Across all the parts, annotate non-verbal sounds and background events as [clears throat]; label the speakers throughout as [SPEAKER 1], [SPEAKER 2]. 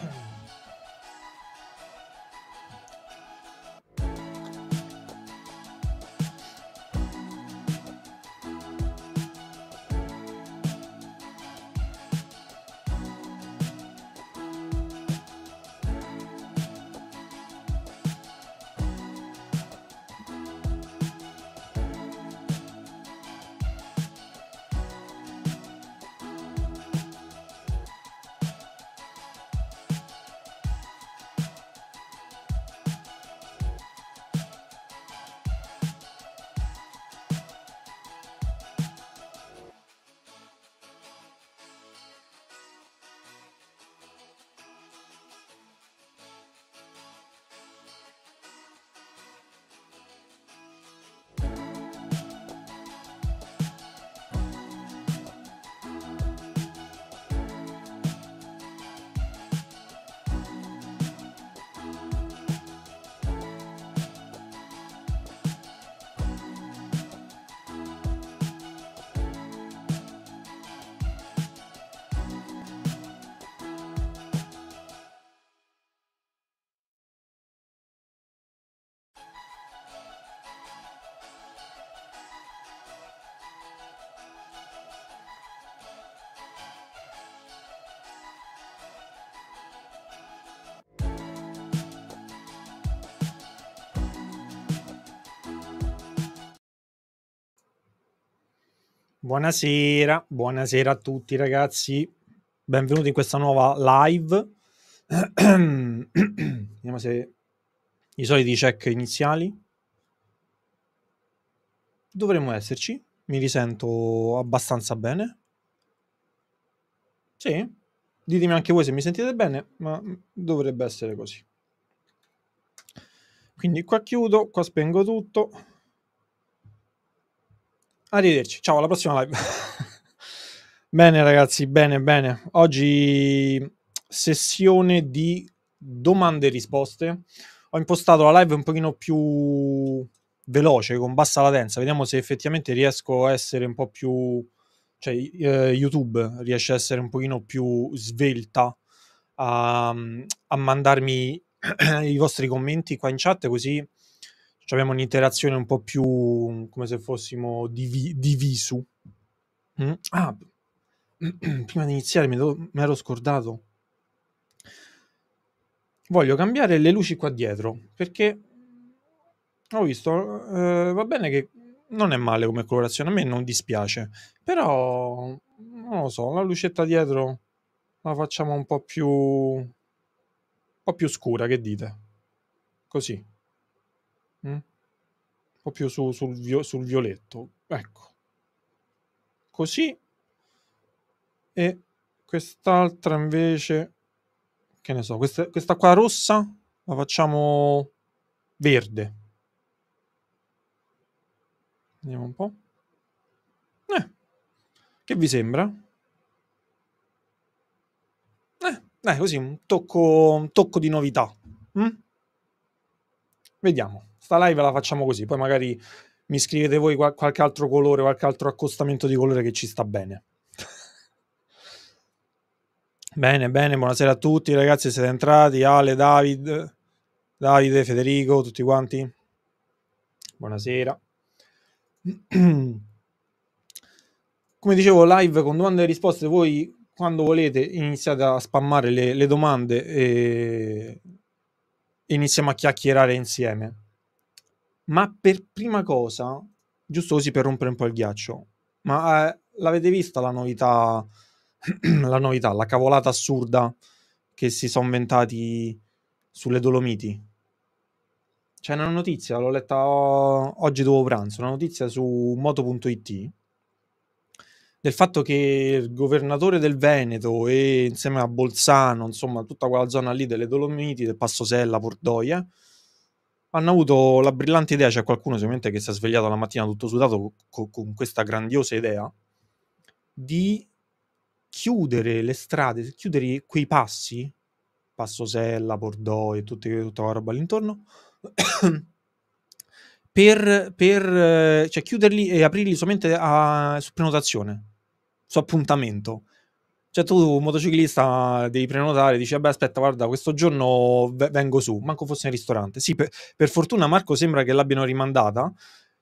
[SPEAKER 1] home. Buonasera, buonasera a tutti ragazzi, benvenuti in questa nuova live. [clears throat] Vediamo se i soliti check iniziali. Dovremmo esserci, mi risento abbastanza bene. Sì, ditemi anche voi se mi sentite bene, ma dovrebbe essere così. Quindi qua chiudo, qua spengo tutto. Arrivederci, ciao, alla prossima live. [laughs] bene ragazzi, bene, bene. Oggi sessione di domande e risposte. Ho impostato la live un pochino più veloce, con bassa latenza. Vediamo se effettivamente riesco a essere un po' più... cioè eh, YouTube riesce a essere un pochino più svelta a, a mandarmi [clears throat] i vostri commenti qua in chat così cioè abbiamo un'interazione un po' più come se fossimo divi- divisu. Mm? Ah, [clears throat] prima di iniziare mi, do- mi ero scordato. Voglio cambiare le luci qua dietro perché ho visto, eh, va bene che non è male come colorazione, a me non dispiace, però non lo so, la lucetta dietro la facciamo un po' più un po' più scura, che dite? Così. Mm? O più su, sul, vio, sul violetto. Ecco. Così. E quest'altra invece... Che ne so, questa, questa qua rossa la facciamo verde. Vediamo un po'. Eh, che vi sembra? Eh, così un tocco, un tocco di novità. Mm? Vediamo sta live la facciamo così, poi magari mi scrivete voi qual- qualche altro colore, qualche altro accostamento di colore che ci sta bene. bene, bene, buonasera a tutti ragazzi, siete entrati, Ale, David, Davide, Federico, tutti quanti. Buonasera. Come dicevo, live con domande e risposte, voi quando volete iniziate a spammare le, le domande e iniziamo a chiacchierare insieme ma per prima cosa, giusto così per rompere un po' il ghiaccio, ma eh, l'avete vista la novità, [clears throat] la novità, la cavolata assurda che si sono inventati sulle Dolomiti? C'è una notizia, l'ho letta oggi dopo pranzo, una notizia su moto.it del fatto che il governatore del Veneto e insieme a Bolzano, insomma, tutta quella zona lì delle Dolomiti, del Passosella, Pordoia, hanno avuto la brillante idea, c'è qualcuno sicuramente che si è svegliato la mattina tutto sudato co- con questa grandiosa idea, di chiudere le strade, chiudere quei passi, Passosella, Bordeaux e tutte, tutta la roba all'intorno, [coughs] per, per eh, cioè, chiuderli e aprirli solamente a, su prenotazione, su appuntamento. Cioè tu, motociclista, devi prenotare, dici, vabbè aspetta, guarda, questo giorno vengo su, manco fosse in ristorante. Sì, per, per fortuna Marco sembra che l'abbiano rimandata,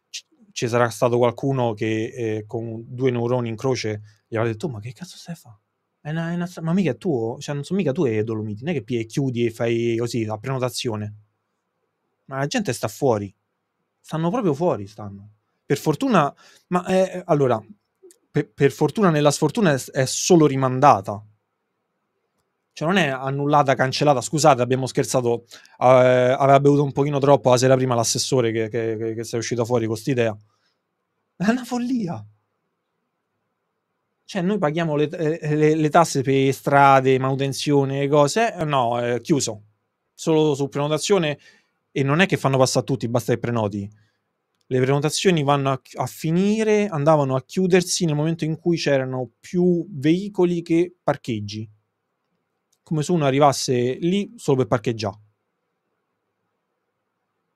[SPEAKER 1] C- ci sarà stato qualcuno che eh, con due neuroni in croce gli avrà detto, oh, ma che cazzo stai a fare? È una, è una, ma mica è tuo, cioè non sono mica tue Dolomiti, non è che pie, chiudi e fai così la prenotazione. Ma la gente sta fuori, stanno proprio fuori, stanno. Per fortuna, ma eh, allora, per, per fortuna nella sfortuna è, è solo rimandata cioè non è annullata, cancellata, scusate, abbiamo scherzato, eh, aveva bevuto un pochino troppo la sera prima l'assessore che, che, che, che si è uscito fuori con quest'idea. È una follia. Cioè noi paghiamo le, eh, le, le tasse per strade, manutenzione, cose, eh, no, è chiuso, solo su prenotazione e non è che fanno passare a tutti, basta che prenoti le prenotazioni vanno a, a, finire, andavano a chiudersi nel momento in cui c'erano più veicoli che parcheggi, come se uno arrivasse lì solo per parcheggiare.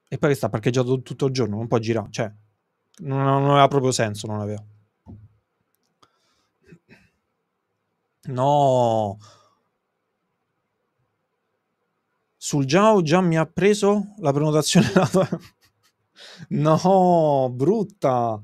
[SPEAKER 1] E poi che sta parcheggiato tutto il giorno, non può girare, cioè non, non aveva proprio senso, non aveva. No, sul Giao già mi ha preso la prenotazione [laughs] No, brutta,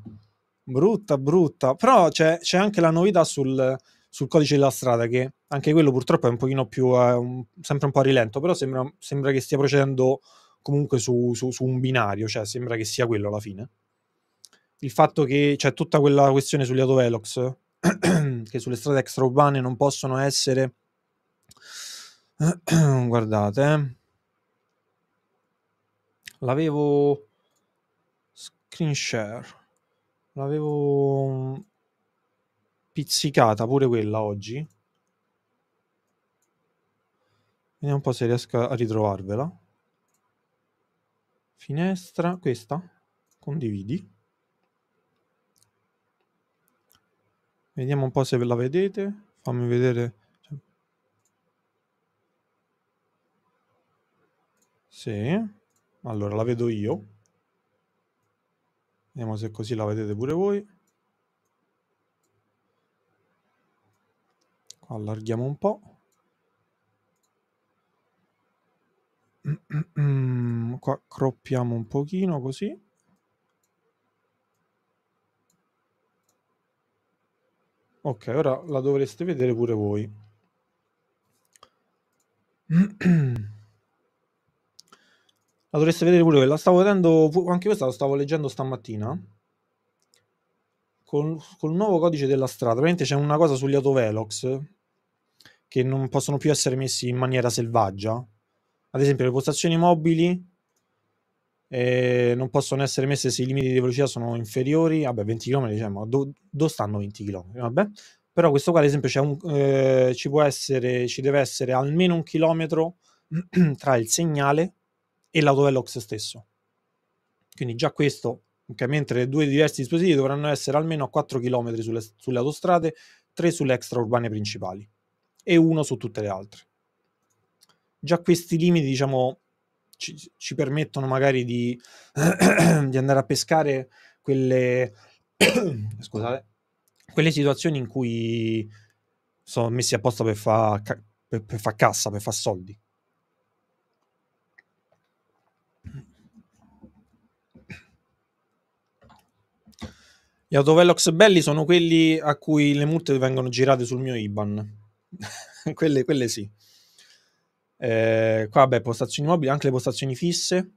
[SPEAKER 1] brutta, brutta. Però c'è, c'è anche la novità sul, sul, codice della strada, che anche quello purtroppo è un pochino più, eh, un, sempre un po' a rilento, però sembra, sembra che stia procedendo comunque su, su, su, un binario, cioè sembra che sia quello alla fine. Il fatto che c'è tutta quella questione sugli autovelox, [clears throat] che sulle strade extraurbane non possono essere... [clears throat] Guardate, eh. l'avevo screen Share. L'avevo mm, pizzicata pure quella oggi. Vediamo un po' se riesco a ritrovarvela. Finestra, questa. Condividi. Vediamo un po' se ve la vedete. Fammi vedere. Cioè. Sì. Allora, la vedo io. Vediamo se così la vedete pure voi. Qua allarghiamo un po'. [clears throat] Qua croppiamo un pochino così. Ok, ora la dovreste vedere pure voi. [clears throat] La dovreste vedere pure quella. Stavo vedendo, anche questa la stavo leggendo stamattina. Col, col nuovo codice della strada, praticamente c'è una cosa sugli autovelox che non possono più essere messi in maniera selvaggia. Ad esempio, le postazioni mobili eh, non possono essere messe se i limiti di velocità sono inferiori. Vabbè, 20 km, diciamo, dove do stanno 20 km? Vabbè. Però questo qua, ad esempio, un, eh, ci, essere, ci deve essere almeno un chilometro [clears throat] tra il segnale e l'autovelox stesso. Quindi già questo, mentre due diversi dispositivi dovranno essere almeno a 4 km sulle, sulle autostrade, 3 sulle extraurbane principali e 1 su tutte le altre. Già questi limiti, diciamo, ci, ci permettono magari di, [coughs] di, andare a pescare quelle, [coughs] scusate, quelle situazioni in cui sono messi apposta per fare per, per fa cassa, per far soldi. Gli autovelox belli sono quelli a cui le multe vengono girate sul mio IBAN. [laughs] quelle, quelle, sì. Eh, qua, beh, postazioni mobili, anche le postazioni fisse.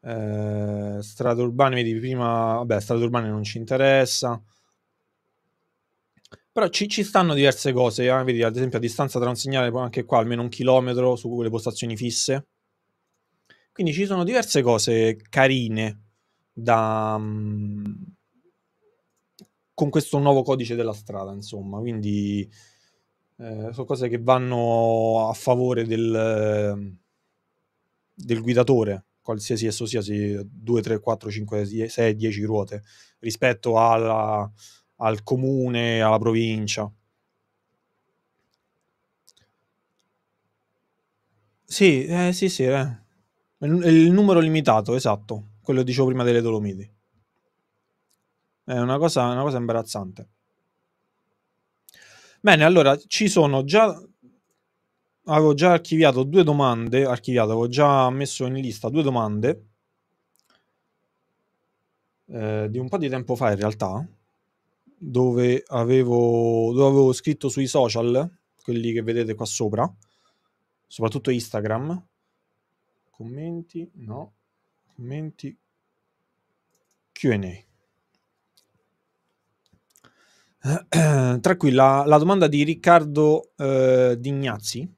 [SPEAKER 1] Eh, strade urbane, vedi prima, vabbè, strade urbane non ci interessa. Però ci, ci stanno diverse cose, eh? vedi ad esempio a distanza tra un segnale, anche qua almeno un chilometro su quelle postazioni fisse. Quindi ci sono diverse cose carine da, mm, con questo nuovo codice della strada, insomma, quindi eh, sono cose che vanno a favore del, eh, del guidatore, qualsiasi esso sia, 2, 3, 4, 5, 6, 10 ruote, rispetto alla, al comune, alla provincia. Sì, eh, sì, sì, eh. il, il numero limitato, esatto quello che dicevo prima delle Dolomiti. È una cosa, una cosa imbarazzante. Bene, allora ci sono già. Avevo già archiviato due domande. Archiviato, avevo già messo in lista due domande. Eh, di un po' di tempo fa, in realtà, dove avevo, dove avevo scritto sui social, quelli che vedete qua sopra, soprattutto Instagram. Commenti, no, commenti QA. [clears throat] Tra cui la, la, domanda di Riccardo eh, Dignazzi.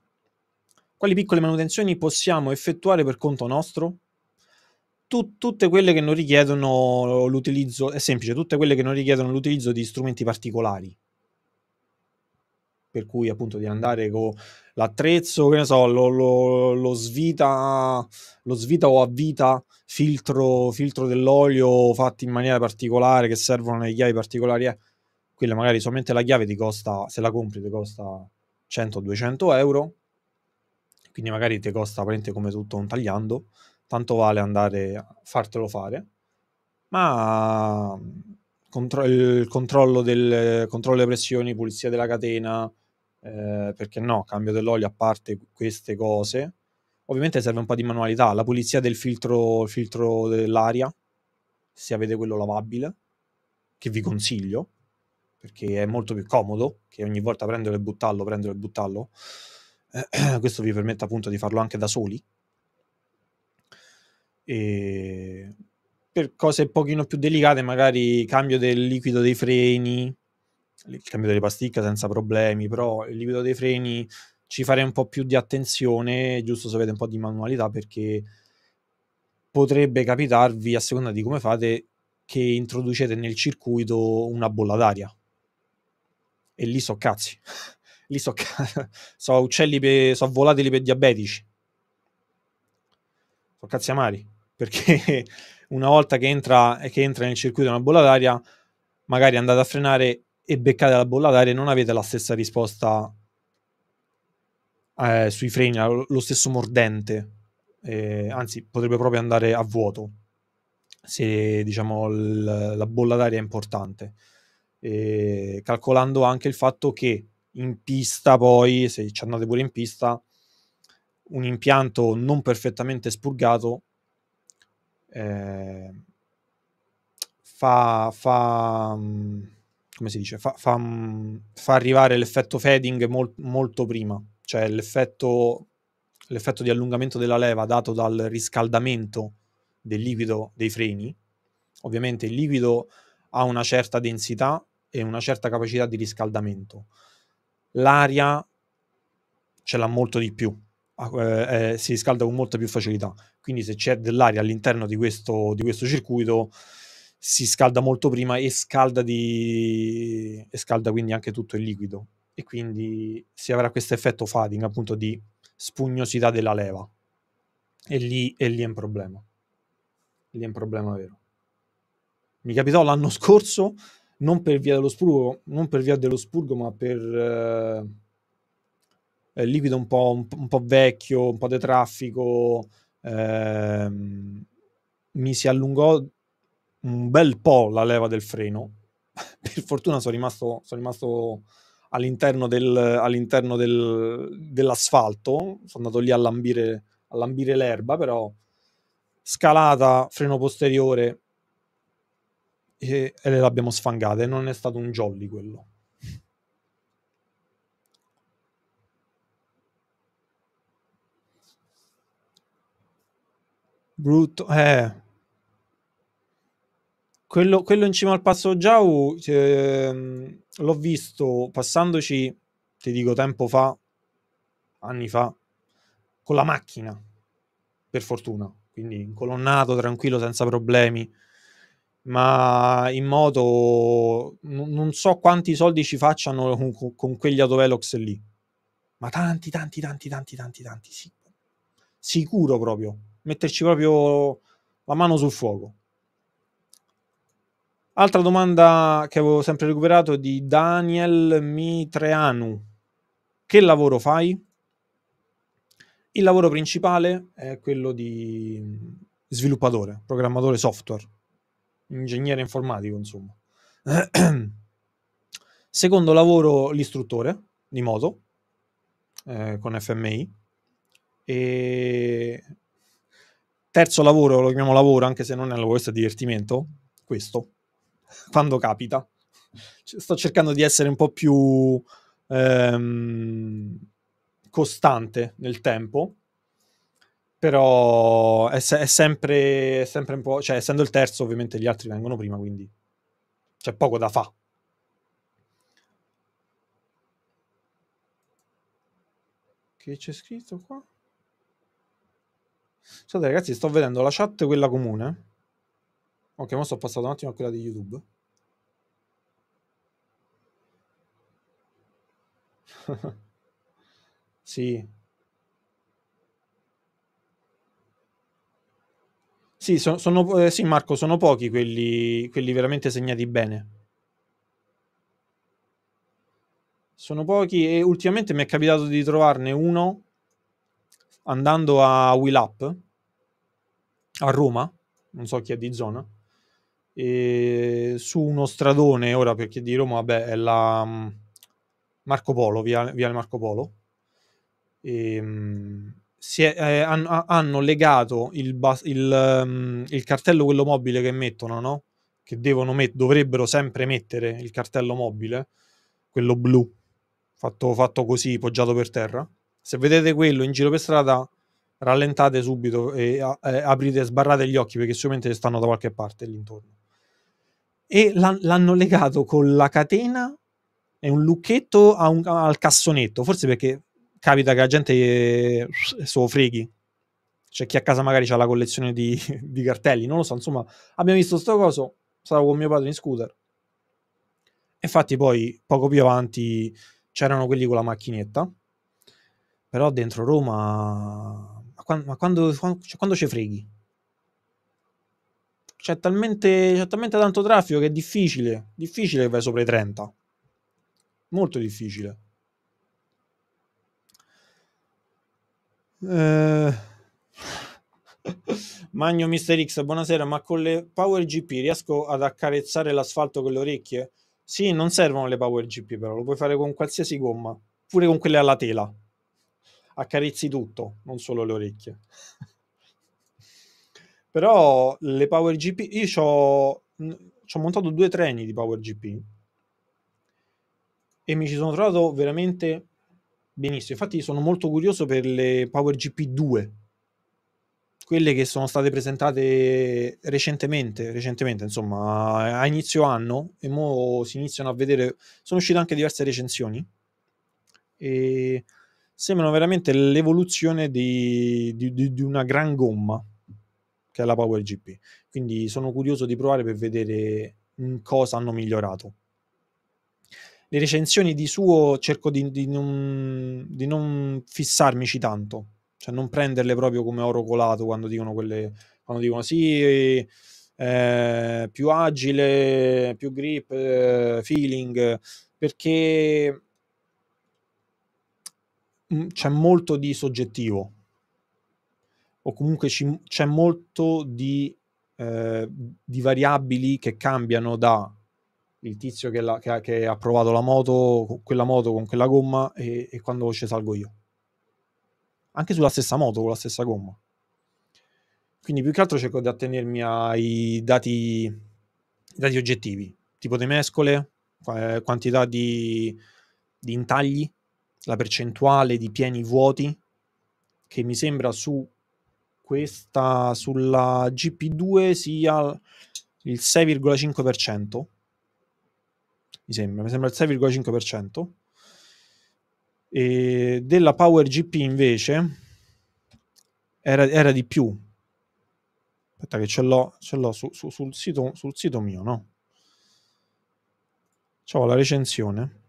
[SPEAKER 1] Quali piccole manutenzioni possiamo effettuare per conto nostro? Tut, tutte quelle che non richiedono l'utilizzo, è semplice, tutte quelle che non richiedono l'utilizzo di strumenti particolari per cui appunto di andare con l'attrezzo, che ne so, lo, lo, lo, svita, lo svita o avvita filtro, filtro dell'olio fatti in maniera particolare che servono le chiavi particolari, eh, quella magari solamente la chiave ti costa, se la compri ti costa 100-200 euro, quindi magari ti costa praticamente come tutto un tagliando, tanto vale andare a fartelo fare, ma contro- il controllo, del, controllo delle pressioni, pulizia della catena, eh, perché no, cambio dell'olio a parte queste cose. Ovviamente serve un po' di manualità, la pulizia del filtro, filtro dell'aria, se avete quello lavabile, che vi consiglio, perché è molto più comodo che ogni volta prenderlo e buttarlo, prenderlo e buttarlo. Eh, [clears throat] questo vi permette appunto di farlo anche da soli. E per cose un pochino più delicate, magari cambio del liquido dei freni, il cambio delle pasticche senza problemi, però il livello dei freni ci farei un po' più di attenzione, giusto se avete un po' di manualità, perché potrebbe capitarvi, a seconda di come fate, che introducete nel circuito una bolla d'aria. E lì so cazzi. [laughs] lì so, c- so uccelli, pe- so volatili per diabetici. So cazzi amari. Perché [laughs] una volta che entra, che entra nel circuito una bolla d'aria, magari andate a frenare e beccate la bolla d'aria, non avete la stessa risposta eh, sui freni, lo stesso mordente, eh, anzi potrebbe proprio andare a vuoto se diciamo l- la bolla d'aria è importante. E calcolando anche il fatto che in pista poi, se ci andate pure in pista, un impianto non perfettamente spurgato eh, fa, fa mh, mm, come si dice, fa, fa, mm, fa arrivare l'effetto fading molt, molto prima, cioè l'effetto, l'effetto di allungamento della leva dato dal riscaldamento del liquido dei freni. Ovviamente il liquido ha una certa densità e una certa capacità di riscaldamento. L'aria ce l'ha molto di più, eh, eh, si riscalda con molta più facilità. Quindi se c'è dell'aria all'interno di questo, di questo circuito, si scalda molto prima e scalda, di, e scalda quindi anche tutto il liquido e quindi si avrà questo effetto fading appunto di spugnosità della leva e lì, e lì è un problema lì è un problema vero mi capitò l'anno scorso non per via dello spurgo non per via dello spurgo ma per eh, liquido un po', un, un po', vecchio un po' di traffico eh, mi si allungò un bel po' la leva del freno. [laughs] per fortuna sono rimasto, sono rimasto all'interno, del, all'interno del, dell'asfalto, sono andato lì a lambire, a lambire l'erba, però scalata, freno posteriore e, e le l'abbiamo sfangate. Non è stato un jolly quello. Brutto, eh, quello, quello in cima al passo Giau eh, l'ho visto passandoci, ti dico, tempo fa, anni fa, con la macchina, per fortuna, quindi incolonnato, tranquillo, senza problemi ma in moto non so quanti soldi ci facciano con, con quegli autovelox lì ma tanti tanti tanti tanti tanti tanti sì. sicuro proprio metterci proprio la mano sul fuoco Altra domanda che avevo sempre recuperato di Daniel Mitreanu. Che lavoro fai? Il lavoro principale è quello di sviluppatore, programmatore software, ingegnere informatico, insomma. [clears throat] Secondo lavoro l'istruttore di moto eh, con FMI. E terzo lavoro, lo chiamiamo lavoro, anche se non è lavoro, questo è divertimento. Questo quando capita. Sto cercando di essere un po' più ehm, costante nel tempo, però è, se- è, sempre, è sempre un po'... cioè essendo il terzo ovviamente gli altri vengono prima, quindi c'è poco da fare. Che c'è scritto qua? Scusate ragazzi, sto vedendo la chat, quella comune. Ok, ma sto passato un attimo a quella di YouTube. [laughs] sì. Sì, sono, sono eh, sì, Marco, sono pochi quelli, quelli veramente segnati bene. Sono pochi e ultimamente mi è capitato di trovarne uno andando a Will Up a Roma, non so chi è di zona, eh, su uno stradone, ora perché di Roma, vabbè, è la mm, Marco Polo, via, Marco Polo. E, ehm, mh, è, eh, hanno, hanno, legato il, bas- il, um, il, cartello quello mobile che mettono, no? Che met- dovrebbero sempre mettere il cartello mobile, quello blu, fatto, fatto, così, poggiato per terra. Se vedete quello in giro per strada, rallentate subito e a- eh, aprite, sbarrate gli occhi perché sicuramente stanno da qualche parte lì intorno e l'hanno legato con la catena e un lucchetto un, al cassonetto, forse perché capita che la gente eh, se freghi. C'è chi a casa magari ha la collezione di, [laughs] di, cartelli, non lo so, insomma, abbiamo visto sto coso, stavo con mio padre in scooter. Infatti poi poco più avanti c'erano quelli con la macchinetta, però dentro Roma... Ma quando, quando, cioè, quando ci freghi? c'è talmente, c'è talmente tanto traffico che è difficile, difficile che vai sopra i 30. Molto difficile. Eh... [laughs] Magno Mister X, buonasera, ma con le Power GP riesco ad accarezzare l'asfalto con le orecchie? Sì, non servono le Power GP però, lo puoi fare con qualsiasi gomma, pure con quelle alla tela. Accarezzi tutto, non solo le orecchie. Però le PowerGP, io ci ho montato due treni di PowerGP e mi ci sono trovato veramente benissimo. Infatti sono molto curioso per le PowerGP 2, quelle che sono state presentate recentemente, recentemente insomma a inizio anno e mo si iniziano a vedere, sono uscite anche diverse recensioni e sembrano veramente l'evoluzione di, di, di, di una gran gomma che è la PowerGP. Quindi sono curioso di provare per vedere cosa hanno migliorato. Le recensioni di suo cerco di, di, non, di non fissarmici tanto, cioè non prenderle proprio come oro colato quando dicono quelle quando dicono sì, eh, più agile, più grip, eh, feeling, perché c'è molto di soggettivo o comunque ci, c'è molto di, eh, di, variabili che cambiano da il tizio che, la, che, che, ha provato la moto, quella moto con quella gomma e, e quando ci salgo io. Anche sulla stessa moto, con la stessa gomma. Quindi più che altro cerco di attenermi ai dati, dati oggettivi, tipo di mescole, eh, quantità di, di intagli, la percentuale di pieni vuoti, che mi sembra su questa sulla GP2 sia il 6,5%. Mi sembra, mi sembra il 6,5%. E della Power GP invece era, era di più. Aspetta che ce l'ho, ce l'ho su, su, sul, sito, sul sito mio, no? C'ho la recensione.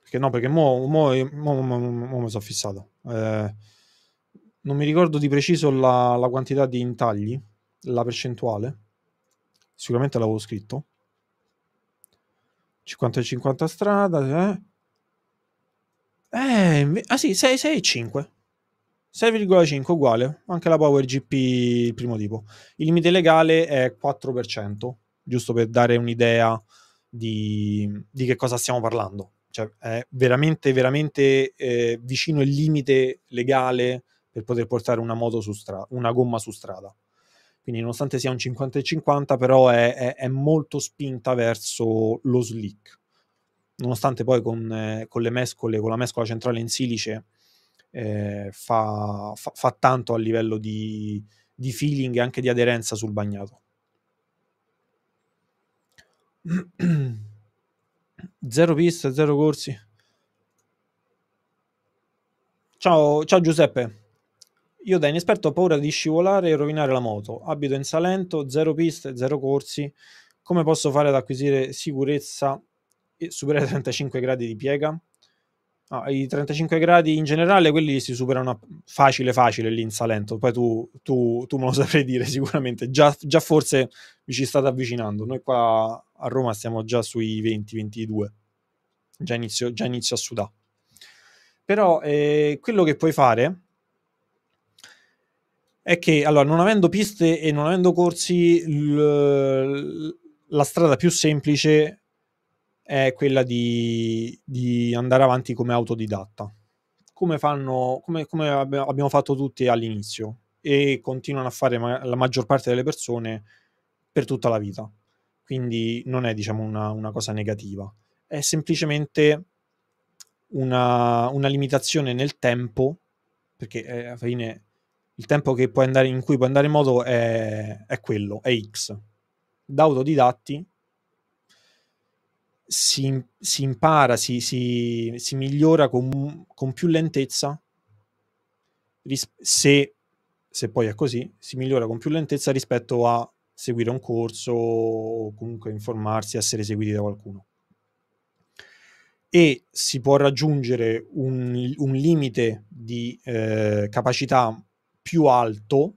[SPEAKER 1] Perché no, perché mo, mo, mo, mo, mo mi sono fissato. Eh, non mi ricordo di preciso la, la quantità di intagli, la percentuale, sicuramente l'avevo scritto. 50 e 50 strada, eh? Eh, ah sì, 6, 6 e 5. 6,5 uguale, anche la Power GP il primo tipo. Il limite legale è 4%, giusto per dare un'idea di, di che cosa stiamo parlando. Cioè, è veramente, veramente eh, vicino il limite legale per poter portare una, moto su strada, una gomma su strada. Quindi nonostante sia un 50 e 50, però è, è, è molto spinta verso lo slick. Nonostante poi con, eh, con, le mescole, con la mescola centrale in silice eh, fa, fa, fa, tanto a livello di, di feeling e anche di aderenza sul bagnato. 0 [clears throat] piste, 0 corsi. Ciao, ciao Giuseppe. Io da inesperto ho paura di scivolare e rovinare la moto. Abito in Salento, zero piste, zero corsi. Come posso fare ad acquisire sicurezza e superare [laughs] i 35 gradi di piega? Ah, I 35 gradi in generale, quelli si superano facile facile lì in Salento. Poi tu, tu, tu me lo [laughs] saprei dire sicuramente. Già, già forse vi ci state avvicinando. Noi qua a Roma siamo già sui 20-22. Già inizio, già inizio a sudare. Però eh, quello che puoi fare è che allora, non avendo piste e non avendo corsi, l- la strada più semplice è quella di, di andare avanti come autodidatta, come, fanno, come, come abbiamo fatto tutti all'inizio e continuano a fare ma- la maggior parte delle persone per tutta la vita. Quindi non è diciamo, una, una cosa negativa, è semplicemente una, una limitazione nel tempo, perché eh, alla fine il tempo andare, in cui puoi andare in moto è, è quello, è X. Da autodidatti si, si impara, si, si, si migliora con, con, più lentezza, se, se poi è così, si migliora con più lentezza rispetto a seguire un corso o comunque informarsi, essere seguiti da qualcuno. E si può raggiungere un, un limite di eh, capacità più alto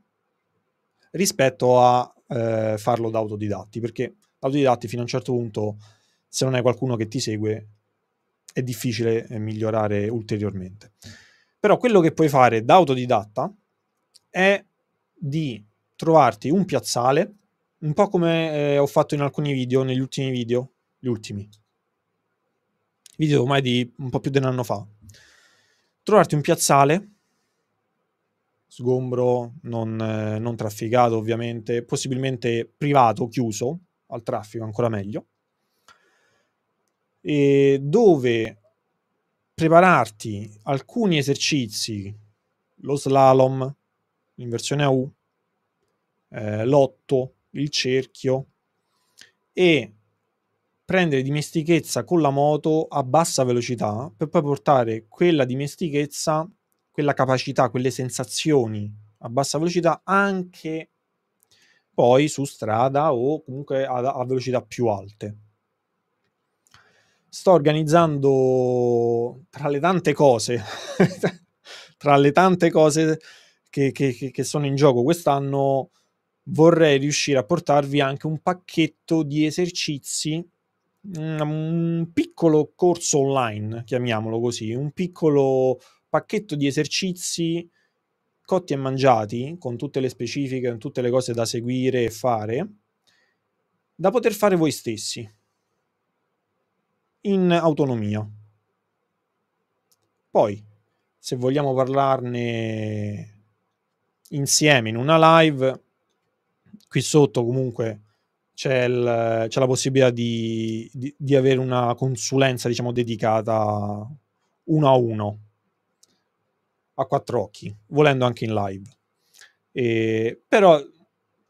[SPEAKER 1] rispetto a eh, farlo da autodidatti, perché autodidatti fino a un certo punto, se non hai qualcuno che ti segue, è difficile eh, migliorare ulteriormente. Però quello che puoi fare da autodidatta è di trovarti un piazzale, un po' come eh, ho fatto in alcuni video, negli ultimi video, gli ultimi, video ormai di un po' più di un anno fa, trovarti un piazzale sgombro non, eh, non trafficato ovviamente, possibilmente privato, chiuso al traffico ancora meglio, e dove prepararti alcuni esercizi, lo slalom, l'inversione a U, eh, l'otto, il cerchio, e prendere dimestichezza con la moto a bassa velocità per poi portare quella dimestichezza quella capacità, quelle sensazioni a bassa velocità anche poi su strada o comunque a, a velocità più alte. Sto organizzando tra le tante cose, [laughs] tra le tante cose che, che, che sono in gioco quest'anno, vorrei riuscire a portarvi anche un pacchetto di esercizi mm, un piccolo corso online, chiamiamolo così, un piccolo pacchetto di esercizi cotti e mangiati, con tutte le specifiche, con tutte le cose da seguire e fare, da poter fare voi stessi, in autonomia. Poi, se vogliamo parlarne insieme in una live, qui sotto comunque c'è, il, c'è la possibilità di, di, di, avere una consulenza, diciamo, dedicata uno a uno a quattro occhi, volendo anche in live. E, però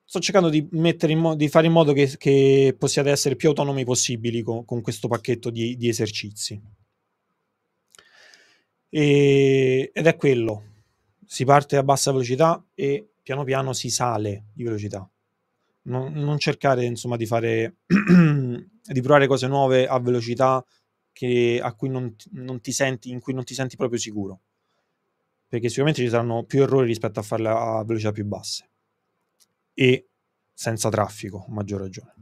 [SPEAKER 1] sto cercando di, mo- di, fare in modo che, che, possiate essere più autonomi possibili con, con questo pacchetto di, di esercizi. E, ed è quello. Si parte a bassa velocità e piano piano si sale di velocità. Non, non cercare insomma di fare [clears throat] di provare cose nuove a velocità che, a cui non, non ti senti, in cui non ti senti proprio sicuro perché sicuramente ci saranno più errori rispetto a farle a velocità più basse e senza traffico, a maggior ragione.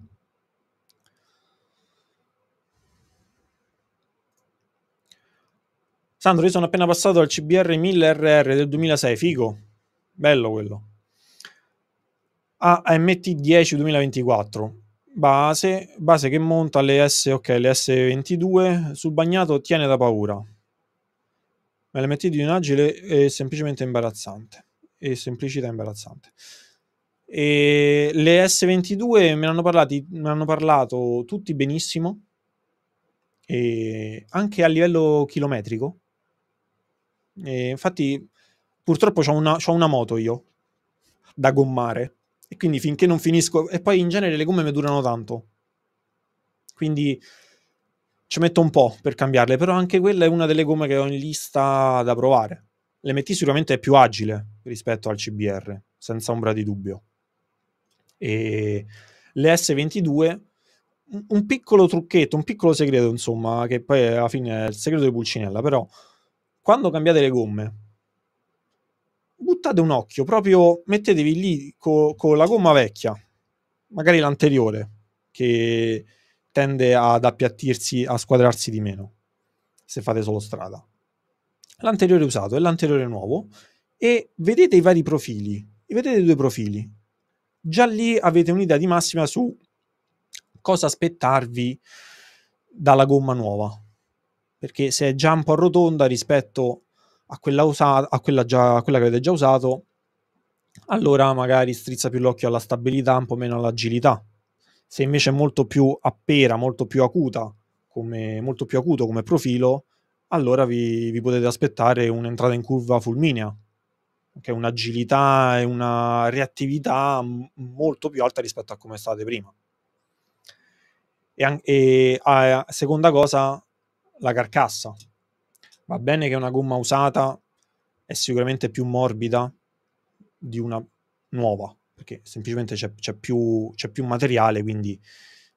[SPEAKER 1] Sandro, io sono appena passato al CBR 1000RR del 2006, figo, bello quello. A AMT 10 2024, base, base che monta le S, ok, le S22 sul bagnato tiene da paura ma l'MT di un agile è semplicemente imbarazzante, E semplicità imbarazzante. E le S22 me ne hanno, hanno parlato tutti benissimo, anche a livello chilometrico. E infatti, purtroppo ho una, una, moto io da gommare, e quindi finché non finisco, e poi in genere le gomme mi durano tanto. Quindi ci metto un po' per cambiarle, però anche quella è una delle gomme che ho in lista da provare. L'MT sicuramente è più agile rispetto al CBR, senza ombra di dubbio. E le s 22 un piccolo trucchetto, un piccolo segreto, insomma, che poi alla fine è il segreto di Pulcinella, però quando cambiate le gomme, buttate un occhio, proprio mettetevi lì con co la gomma vecchia, magari l'anteriore, che tende ad appiattirsi, a squadrarsi di meno se fate solo strada. L'anteriore usato è l'anteriore nuovo e vedete i vari profili, vedete i due profili. Già lì avete un'idea di massima su cosa aspettarvi dalla gomma nuova, perché se è già un po' rotonda rispetto a quella, usata, a quella, già, a quella che avete già usato, allora magari strizza più l'occhio alla stabilità, un po' meno all'agilità se invece è molto più a pera, molto più acuta, come, molto più acuto come profilo, allora vi, vi potete aspettare un'entrata in curva fulminea, che è un'agilità e una reattività molto più alta rispetto a come state prima. E, e a, seconda cosa, la carcassa. Va bene che una gomma usata è sicuramente più morbida di una nuova, perché semplicemente c'è, c'è, più, c'è, più, materiale, quindi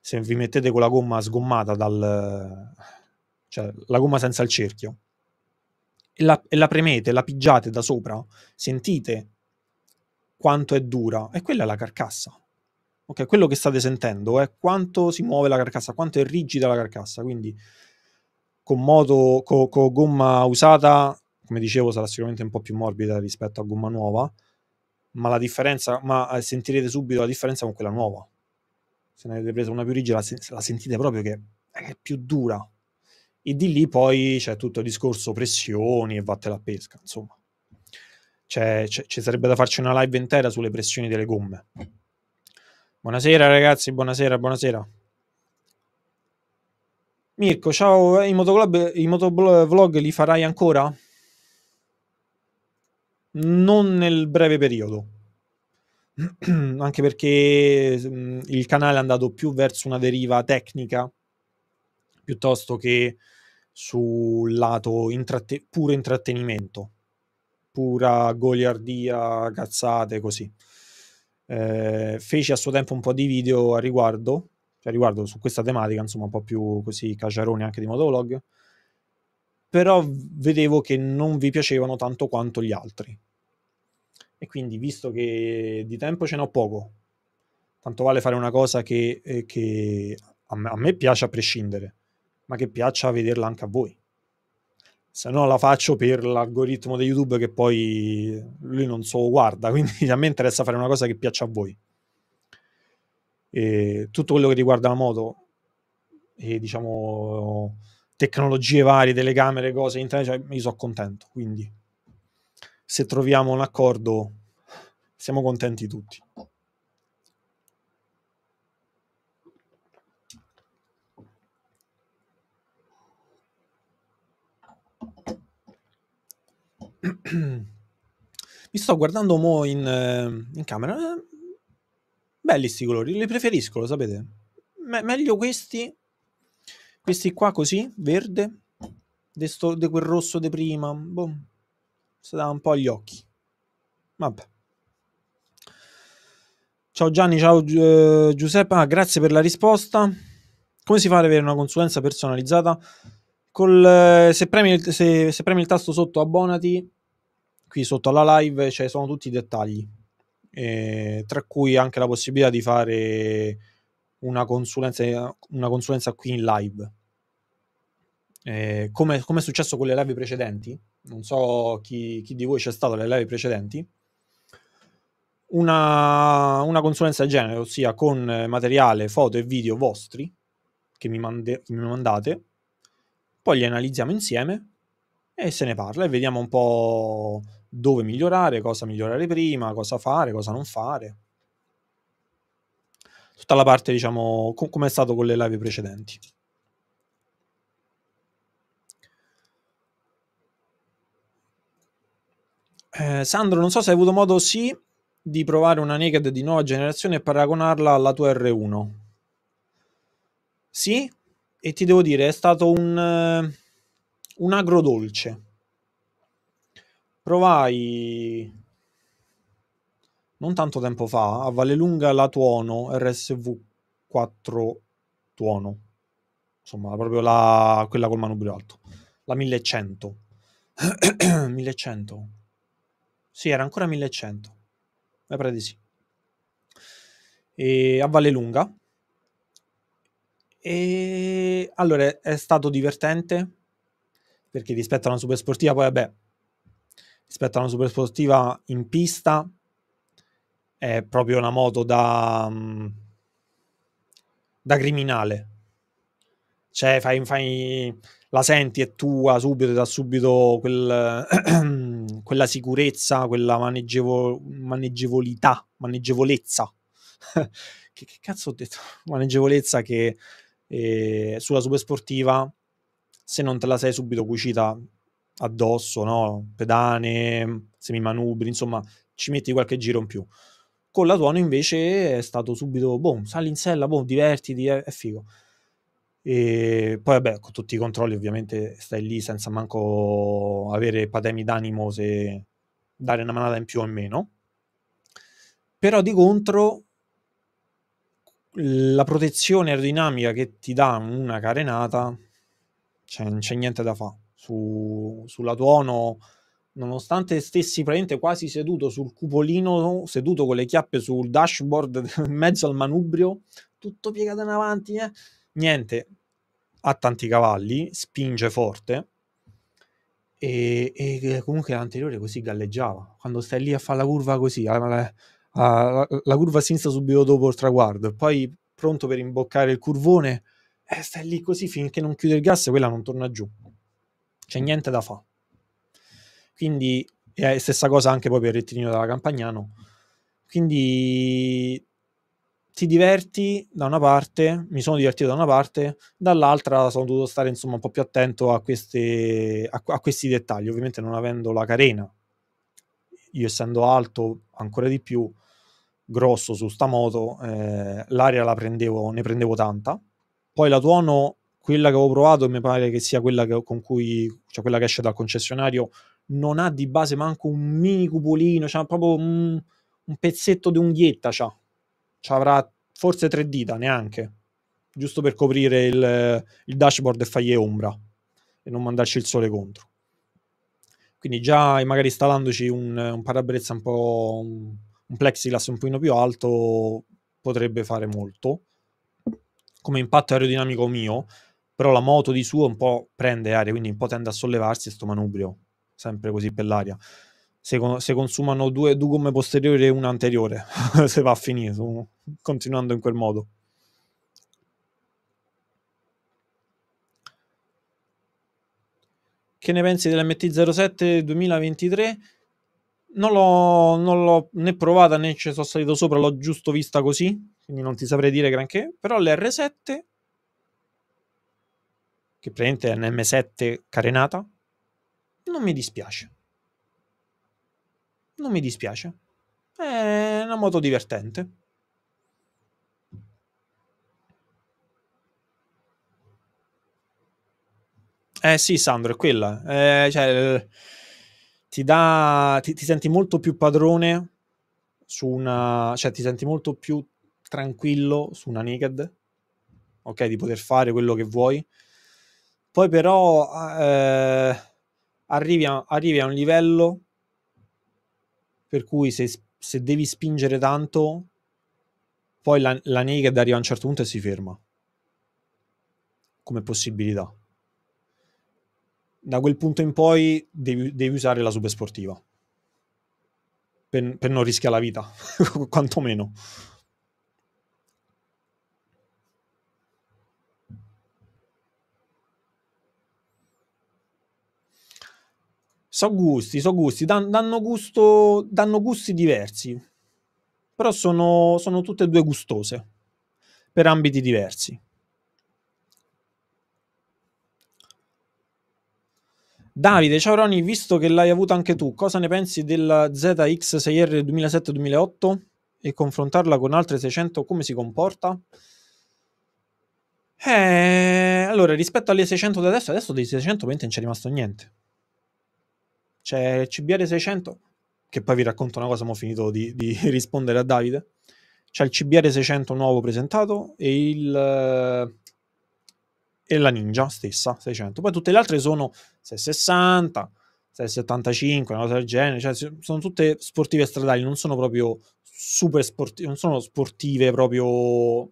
[SPEAKER 1] se vi mettete con la gomma sgommata dal... cioè la gomma senza il cerchio, e la, e la premete, la pigiate da sopra, sentite quanto è dura, e quella è la carcassa. Ok, quello che state sentendo è quanto si muove la carcassa, quanto è rigida la carcassa, quindi con moto, con, con gomma usata, come dicevo, sarà sicuramente un po' più morbida rispetto a gomma nuova, ma la differenza, ma eh, sentirete subito la differenza con quella nuova. Se ne avete presa una più rigida, la, sentite proprio che è più dura. E di lì poi c'è tutto il discorso pressioni e vattela a pesca, insomma. C'è, c'è, ci sarebbe da farci una live intera sulle pressioni delle gomme. Buonasera ragazzi, buonasera, buonasera. Mirko, ciao, eh, i, motoclub, i motovlog li farai ancora? non nel breve periodo. [clears throat] Anche perché mm, il canale è andato più verso una deriva tecnica piuttosto che sul lato intratte- puro intrattenimento, pura goliardia, cazzate, così. Eh, feci a suo tempo un po' di video a riguardo, cioè riguardo su questa tematica, insomma, un po' più così caciaroni anche di motovlog però vedevo che non vi piacevano tanto quanto gli altri. E quindi, visto che di tempo ce n'ho poco, tanto vale fare una cosa che, eh, che a, me, a me piace a prescindere, ma che piaccia vederla anche a voi. Se no la faccio per l'algoritmo di YouTube che poi lui non so guarda, [laughs] quindi a me interessa fare una cosa che piaccia a voi. E tutto quello che riguarda la moto e diciamo tecnologie varie, telecamere, cose, internet, cioè io sono contento, quindi se troviamo un accordo siamo contenti tutti. Mi sto guardando mo in, eh, in camera. Belli sti colori, li preferisco, lo sapete. Me- meglio questi questi qua così, verde, di quel rosso di prima, boh, si dava un po' agli occhi. Vabbè. Ciao Gianni, ciao eh, Giuseppe, ah, grazie per la risposta. Come si fa ad avere una consulenza personalizzata? Col, eh, se, premi il, se, se, premi il, tasto sotto abbonati, qui sotto alla live ci cioè, sono tutti i dettagli, eh, tra cui anche la possibilità di fare una consulenza, una consulenza qui in live. Eh, come, come, è successo con le live precedenti, non so chi, chi di voi c'è stato alle live precedenti, una, una, consulenza del genere, ossia con materiale, foto e video vostri che mi, mande, che mi mandate, poi li analizziamo insieme e se ne parla e vediamo un po' dove migliorare, cosa migliorare prima, cosa fare, cosa non fare tutta la parte, diciamo, com- come è stato con le live precedenti. Eh, Sandro, non so se hai avuto modo, sì, di provare una Naked di nuova generazione e paragonarla alla tua R1. Sì, e ti devo dire, è stato un, eh, un agrodolce. Provai non tanto tempo fa, a Vallelunga la Tuono RSV 4 Tuono, insomma proprio la, quella col manubrio alto, la 1100. 1100. [clears throat] Sì, era ancora 1100. Mi pare di sì. E a Vallelunga. E allora è stato divertente perché rispetto a una super sportiva poi vabbè, rispetto a una super sportiva in pista è proprio una moto da, mm, da criminale. Cioè, fai, fai, la senti, è tua subito, ti dà subito quel, [clears throat] quella sicurezza, quella maneggevo, maneggevolità, maneggevolezza. [laughs] che, che, cazzo ho detto? Maneggevolezza che eh, sulla supersportiva, se non te la sei subito cucita addosso, no? pedane, semimanubri, insomma, ci metti qualche giro in più. Con la tuono invece è stato subito, boom, sali in sella, boom, divertiti, è, è figo. E poi vabbè, con tutti i controlli ovviamente stai lì senza manco avere patemi d'animo se dare una manata in più o in meno. Però di contro la protezione aerodinamica che ti dà una carenata, cioè, non c'è niente da fare. Su, sulla tuono nonostante stessi praticamente quasi seduto sul cupolino, seduto con le chiappe sul dashboard [laughs] in mezzo al manubrio, tutto piegato in avanti, eh? niente, ha tanti cavalli, spinge forte e, e comunque l'anteriore così galleggiava, quando stai lì a fare la curva così, a, a, a, la, curva sinistra subito dopo il traguardo, poi pronto per imboccare il curvone, eh, stai lì così finché non chiude il gas, quella non torna giù, c'è niente da fare quindi è stessa cosa anche poi per il rettilineo della Campagnano. Quindi ti diverti da una parte, mi sono divertito da una parte, dall'altra sono dovuto stare insomma un po' più attento a, queste, a, a questi dettagli, ovviamente non avendo la carena, io essendo alto ancora di più, grosso su sta moto, eh, l'aria la prendevo, ne prendevo tanta. Poi la tuono, quella che avevo provato, mi pare che sia quella che, con cui, cioè quella che esce dal concessionario, non ha di base manco un mini cupolino, c'ha proprio un, un pezzetto di unghietta, c'ha. avrà forse tre dita, neanche. Giusto per coprire il, il dashboard e fargli ombra e non mandarci il sole contro. Quindi già magari installandoci un, un parabrezza un po'... Un, un plexiglass un pochino più alto potrebbe fare molto come impatto aerodinamico mio però la moto di suo un po' prende aria quindi un po' tende a sollevarsi e sto manubrio sempre così per l'aria. Se, se consumano due, due gomme posteriori e una anteriore, [laughs] se va a finire, su, continuando in quel modo. Che ne pensi dell'MT07 2023? Non l'ho, non l'ho, né provata né ci sono salito sopra, l'ho giusto vista così, quindi non ti saprei dire granché, però l'R7, che praticamente è un M7 carenata, non mi dispiace. Non mi dispiace. È una moto divertente. Eh sì, Sandro, è quella. Eh, cioè, ti, dà, ti, ti, senti molto più padrone su una... cioè ti senti molto più tranquillo su una naked, ok? Di poter fare quello che vuoi. Poi però... Eh, arrivi a, arrivi a un livello per cui se, se devi spingere tanto, poi la, la naked arriva a un certo punto e si ferma come possibilità. Da quel punto in poi devi, devi usare la supersportiva per, per non rischiare la vita, [laughs] quantomeno. So gusti, so gusti, Dan- danno, gusto, danno gusti diversi, però sono, sono tutte e due gustose per ambiti diversi. Davide, ciao Roni, visto che l'hai avuta anche tu, cosa ne pensi della ZX6R 2007-2008 e confrontarla con altre 600, come si comporta? Eh, allora, rispetto alle 600 di adesso, adesso dei 600 non c'è rimasto niente. C'è il CBR 600, che poi vi racconto una cosa, ma ho finito di, di [laughs] rispondere a Davide. C'è il CBR 600 nuovo presentato e, il, eh, e la Ninja stessa, 600. Poi tutte le altre sono 660, 675 una cosa del genere, cioè, sono tutte sportive stradali, non sono proprio super sportive, non sono sportive proprio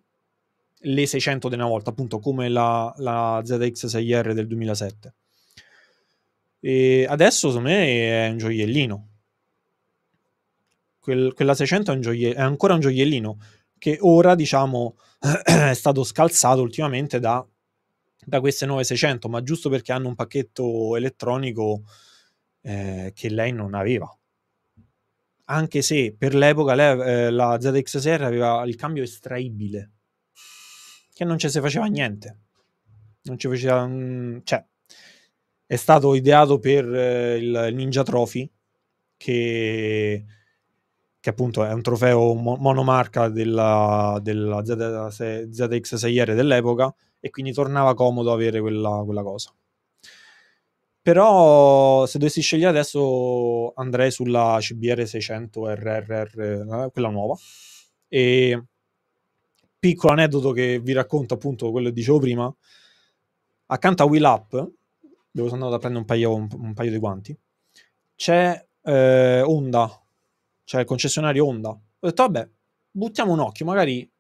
[SPEAKER 1] le 600 di una volta, appunto come la, la ZX6R del 2007. E adesso secondo me è un gioiellino. Quel, quella 600 è, un gioie- è ancora un gioiellino che ora diciamo [clears throat] è stato scalzato ultimamente da, da, queste nuove 600, ma giusto perché hanno un pacchetto elettronico eh, che lei non aveva. Anche se per l'epoca lei, eh, la ZXSR aveva il cambio estraibile, che non ci si faceva niente. Non ci faceva... Mh, mm, cioè, è stato ideato per eh, il Ninja Trophy, che, che appunto è un trofeo mo- monomarca della, della ZX6R dell'epoca, e quindi tornava comodo avere quella, quella cosa però se dovessi scegliere adesso andrei sulla CBR 600 RRR, quella nuova. E piccolo aneddoto che vi racconto appunto quello che dicevo prima, accanto a Wheel Up Devo andare a prendere un paio, un, un paio di guanti. C'è eh, Honda, c'è il concessionario Honda. Ho detto, vabbè, buttiamo un occhio, magari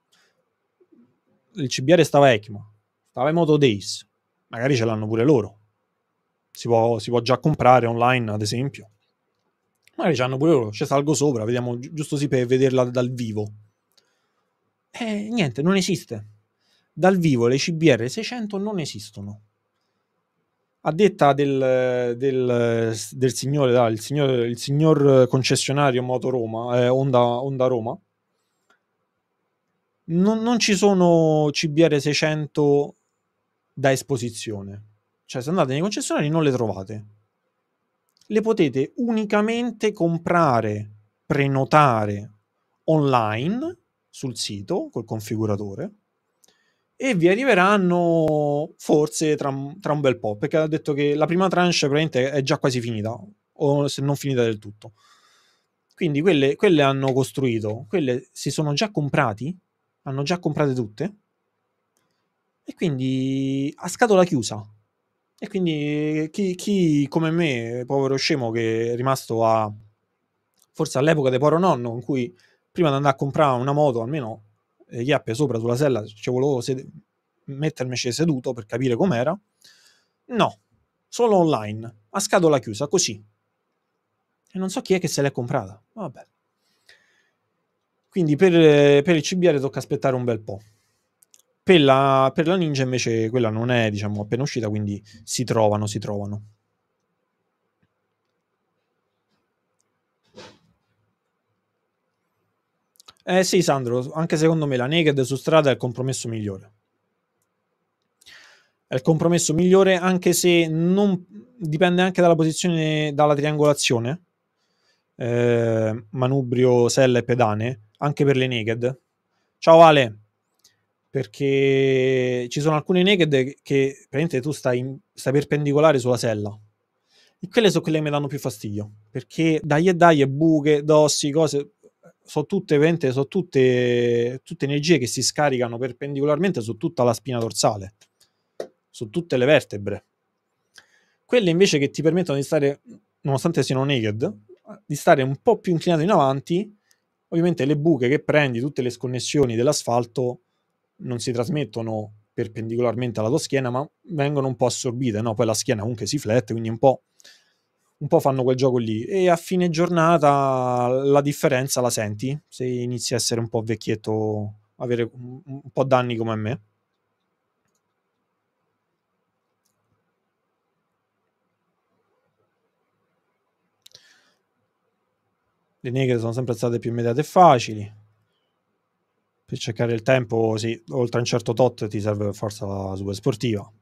[SPEAKER 1] il CBR stava ECMA, stava in Moto Days, magari ce l'hanno pure loro. Si può, si può già comprare online, ad esempio. Magari ce l'hanno pure loro, ci salgo sopra, vediamo giusto sì per vederla dal vivo. E eh, niente, non esiste. Dal vivo le CBR 600 non esistono a detta del, del, del signore, da, il signor, il signor, concessionario Moto Roma, eh, Honda, Honda Roma, non, non, ci sono CBR 600 da esposizione. Cioè, se andate nei concessionari non le trovate. Le potete unicamente comprare, prenotare online sul sito col configuratore e vi arriveranno forse tra, tra, un bel po', perché ha detto che la prima tranche probabilmente è già quasi finita, o se non finita del tutto. Quindi quelle, quelle hanno costruito, quelle si sono già comprati, hanno già comprate tutte, e quindi a scatola chiusa. E quindi chi, chi come me, povero scemo, che è rimasto a, forse all'epoca di povero Nonno, in cui prima di andare a comprare una moto, almeno eh, chiappe sopra sulla sella, cioè volevo sed- mettermeci seduto per capire com'era. No, solo online, a scatola chiusa, così. E non so chi è che se l'è comprata. Vabbè. Quindi per, per il CBR tocca aspettare un bel po'. Per la, per la Ninja invece quella non è diciamo appena uscita, quindi si trovano, si trovano. Eh sì, Sandro, anche secondo me la naked su strada è il compromesso migliore. È il compromesso migliore anche se non dipende anche dalla posizione, dalla triangolazione, eh, manubrio, sella e pedane, anche per le naked. Ciao Ale, perché ci sono alcune naked che praticamente tu stai, stai perpendicolare sulla sella. E quelle sono quelle che mi danno più fastidio, perché dai e dai e buche, dossi, cose, sono tutte, vente, sono tutte, tutte energie che si scaricano perpendicolarmente su tutta la spina dorsale, su tutte le vertebre. Quelle invece che ti permettono di stare, nonostante siano naked, di stare un po' più inclinato in avanti, ovviamente le buche che prendi, tutte le sconnessioni dell'asfalto non si trasmettono perpendicolarmente alla tua schiena, ma vengono un po' assorbite, no? Poi la schiena comunque si flette, quindi un po' un po' fanno quel gioco lì e a fine giornata la differenza la senti se inizi a essere un po' vecchietto, avere un po' danni come me. Le negre sono sempre state più immediate e facili. Per cercare il tempo, sì, oltre a un certo tot ti serve forza la super sportiva.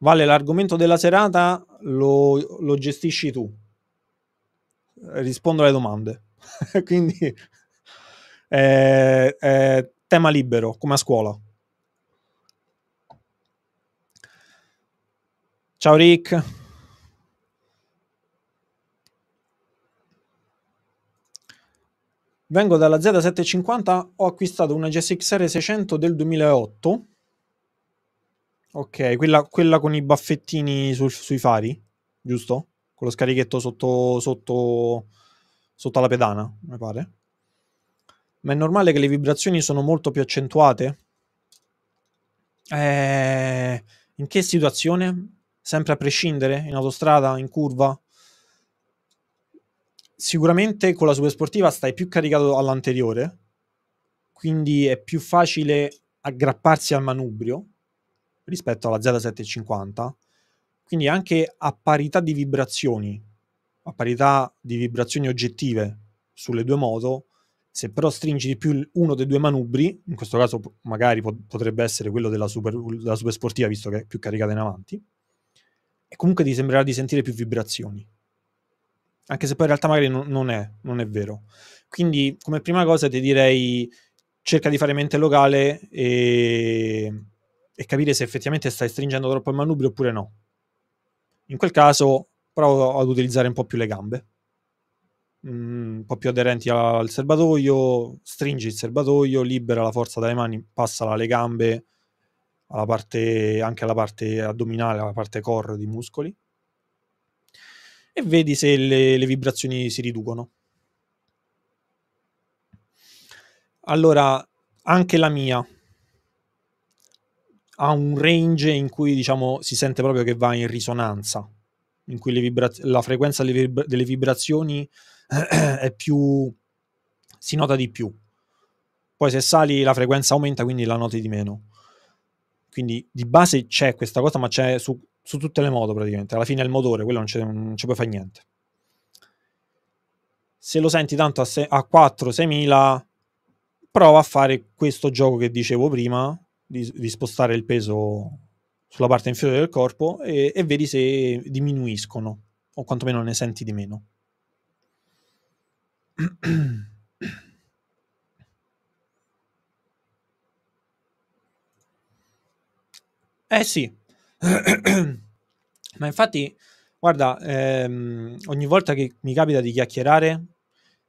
[SPEAKER 1] Vale, l'argomento della serata lo, lo gestisci tu. Rispondo alle domande. [laughs] Quindi eh, eh, tema libero, come a scuola. Ciao Rick. Vengo dalla Z750, ho acquistato una GSX-R600 del 2008 Ok, quella, quella con i baffettini sul, sui fari, giusto? Con lo scarichetto sotto, sotto, sotto la pedana, mi pare. Ma è normale che le vibrazioni sono molto più accentuate? Eh, in che situazione? Sempre a prescindere? In autostrada? In curva? Sicuramente con la supersportiva stai più caricato all'anteriore, quindi è più facile aggrapparsi al manubrio rispetto alla Z750, quindi anche a parità di vibrazioni, a parità di vibrazioni oggettive sulle due moto, se però stringi di più uno dei due manubri, in questo caso magari potrebbe essere quello della super, della super sportiva visto che è più caricata in avanti, e comunque ti sembrerà di sentire più vibrazioni. Anche se poi in realtà magari non, non, è, non è vero. Quindi come prima cosa ti direi cerca di fare mente locale e e capire se effettivamente stai stringendo troppo il manubrio oppure no. In quel caso provo ad utilizzare un po' più le gambe, mm, un po' più aderenti al serbatoio, stringi il serbatoio, libera la forza dalle mani, passala alle gambe, alla parte, anche alla parte addominale, alla parte core dei muscoli e vedi se le, le vibrazioni si riducono. Allora, anche la mia ha un range in cui diciamo, si sente proprio che va in risonanza, in cui vibra- la frequenza delle, vibra- delle vibrazioni [clears throat] è più... si nota di più. Poi se sali la frequenza aumenta, quindi la noti di meno. Quindi di base c'è questa cosa, ma c'è su, su tutte le moto praticamente. Alla fine è il motore, quello non, non ci puoi fare niente. Se lo senti tanto a, se- a 4-6.000, prova a fare questo gioco che dicevo prima, di, di spostare il peso sulla parte inferiore del corpo e, e, vedi se diminuiscono o quantomeno ne senti di meno. [clears throat] Eh sì, [clears throat] ma infatti, guarda, ehm, ogni volta che mi capita di chiacchierare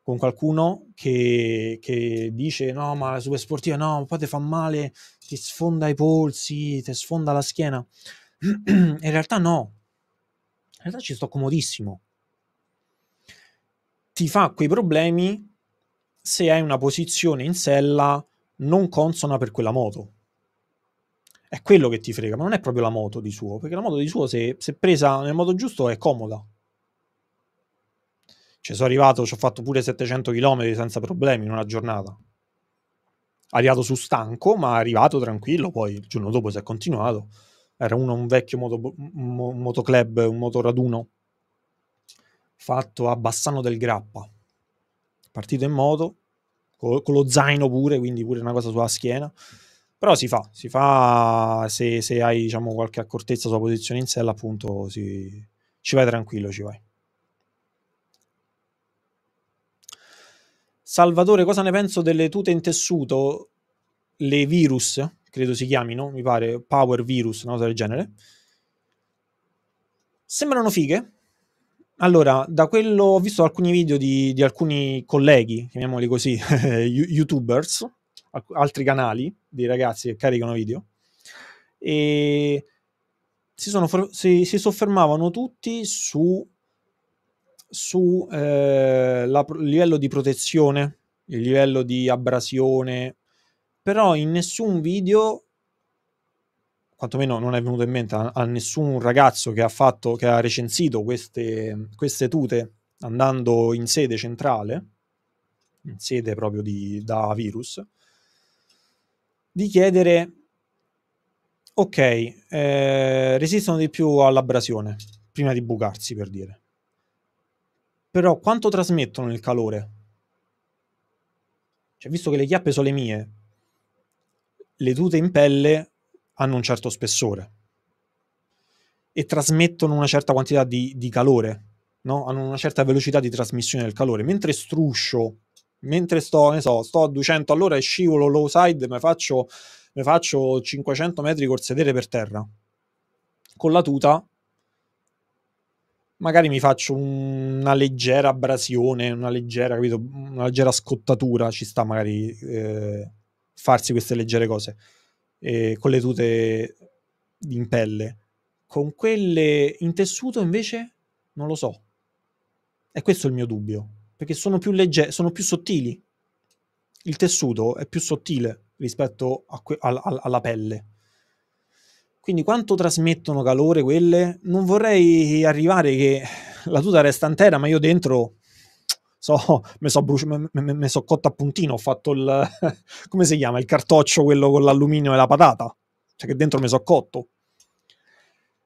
[SPEAKER 1] con qualcuno che, che dice no ma la super sportiva no, poi ti fa male, ti sfonda i polsi, ti sfonda la schiena. [clears throat] In realtà no, in realtà ci sto comodissimo. Ti fa quei problemi se hai una posizione in sella non consona per quella moto. È quello che ti frega, ma non è proprio la moto di suo, perché la moto di suo se, se presa nel modo giusto è comoda. Ci sono arrivato, ci ho fatto pure 700 km senza problemi in una giornata. Arrivato su stanco, ma arrivato tranquillo, poi il giorno dopo si è continuato. Era uno un vecchio moto, mo, motoclub, un motoraduno fatto a Bassano del Grappa. Partito in moto, con, con lo zaino pure, quindi pure una cosa sulla schiena però si fa, si fa se, se hai diciamo, qualche accortezza sulla posizione in sella appunto si, ci vai tranquillo, ci vai. Salvatore, cosa ne penso delle tute in tessuto? Le virus, credo si chiamino, mi pare, power virus, una cosa del genere. Sembrano fighe. Allora, da quello ho visto alcuni video di, di alcuni colleghi, chiamiamoli così, [laughs] youtubers, altri canali di ragazzi che caricano video, e si, sono, si, si soffermavano tutti su sul eh, livello di protezione, il livello di abrasione, però in nessun video, quantomeno non è venuto in mente a, a nessun ragazzo che ha, fatto, che ha recensito queste, queste tute andando in sede centrale, in sede proprio di, da virus, di chiedere, ok, eh, resistono di più all'abrasione, prima di bucarsi per dire. Però quanto trasmettono il calore? Cioè, visto che le chiappe sono le mie, le tute in pelle hanno un certo spessore e trasmettono una certa quantità di, di calore, no? hanno una certa velocità di trasmissione del calore. Mentre struscio, mentre sto, ne so, sto a 200 all'ora e scivolo low side, mi faccio, faccio 500 metri col sedere per terra. Con la tuta magari mi faccio una leggera abrasione, una leggera, capito, una leggera scottatura, ci sta magari eh, farsi queste leggere cose, eh, con le tute in pelle. Con quelle in tessuto invece non lo so. E questo è il mio dubbio, perché sono più leggere, sono più sottili. Il tessuto è più sottile rispetto que- al- al- alla pelle. Quindi quanto trasmettono calore quelle? Non vorrei arrivare che la tuta resta intera, ma io dentro so, mi sono bruci- so cotta a puntino, ho fatto il, [laughs] come si chiama, il cartoccio, quello con l'alluminio e la patata, cioè che dentro mi sono cotto.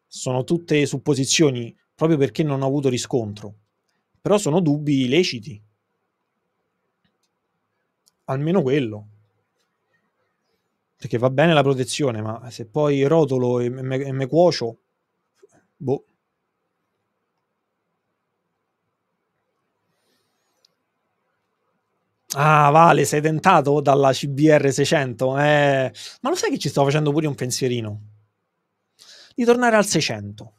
[SPEAKER 1] Sono tutte supposizioni, proprio perché non ho avuto riscontro, però sono dubbi leciti. Almeno quello. Perché va bene la protezione, ma se poi rotolo e me, cuocio, boh. Ah, Vale, sei tentato dalla CBR 600? Eh, ma lo sai che ci sto facendo pure un pensierino? Di tornare al 600.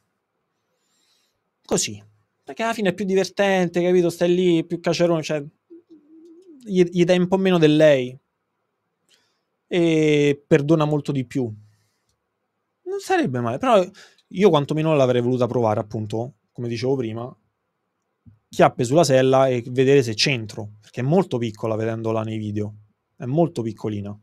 [SPEAKER 1] Così. Perché alla fine è più divertente, capito? Stai lì, più cacerone, cioè... Gli, gli dai un po' meno del lei e perdona molto di più. Non sarebbe male, però io quantomeno l'avrei voluta provare, appunto, come dicevo prima, chiappe sulla sella e vedere se centro, perché è molto piccola vedendola nei video, è molto piccolina.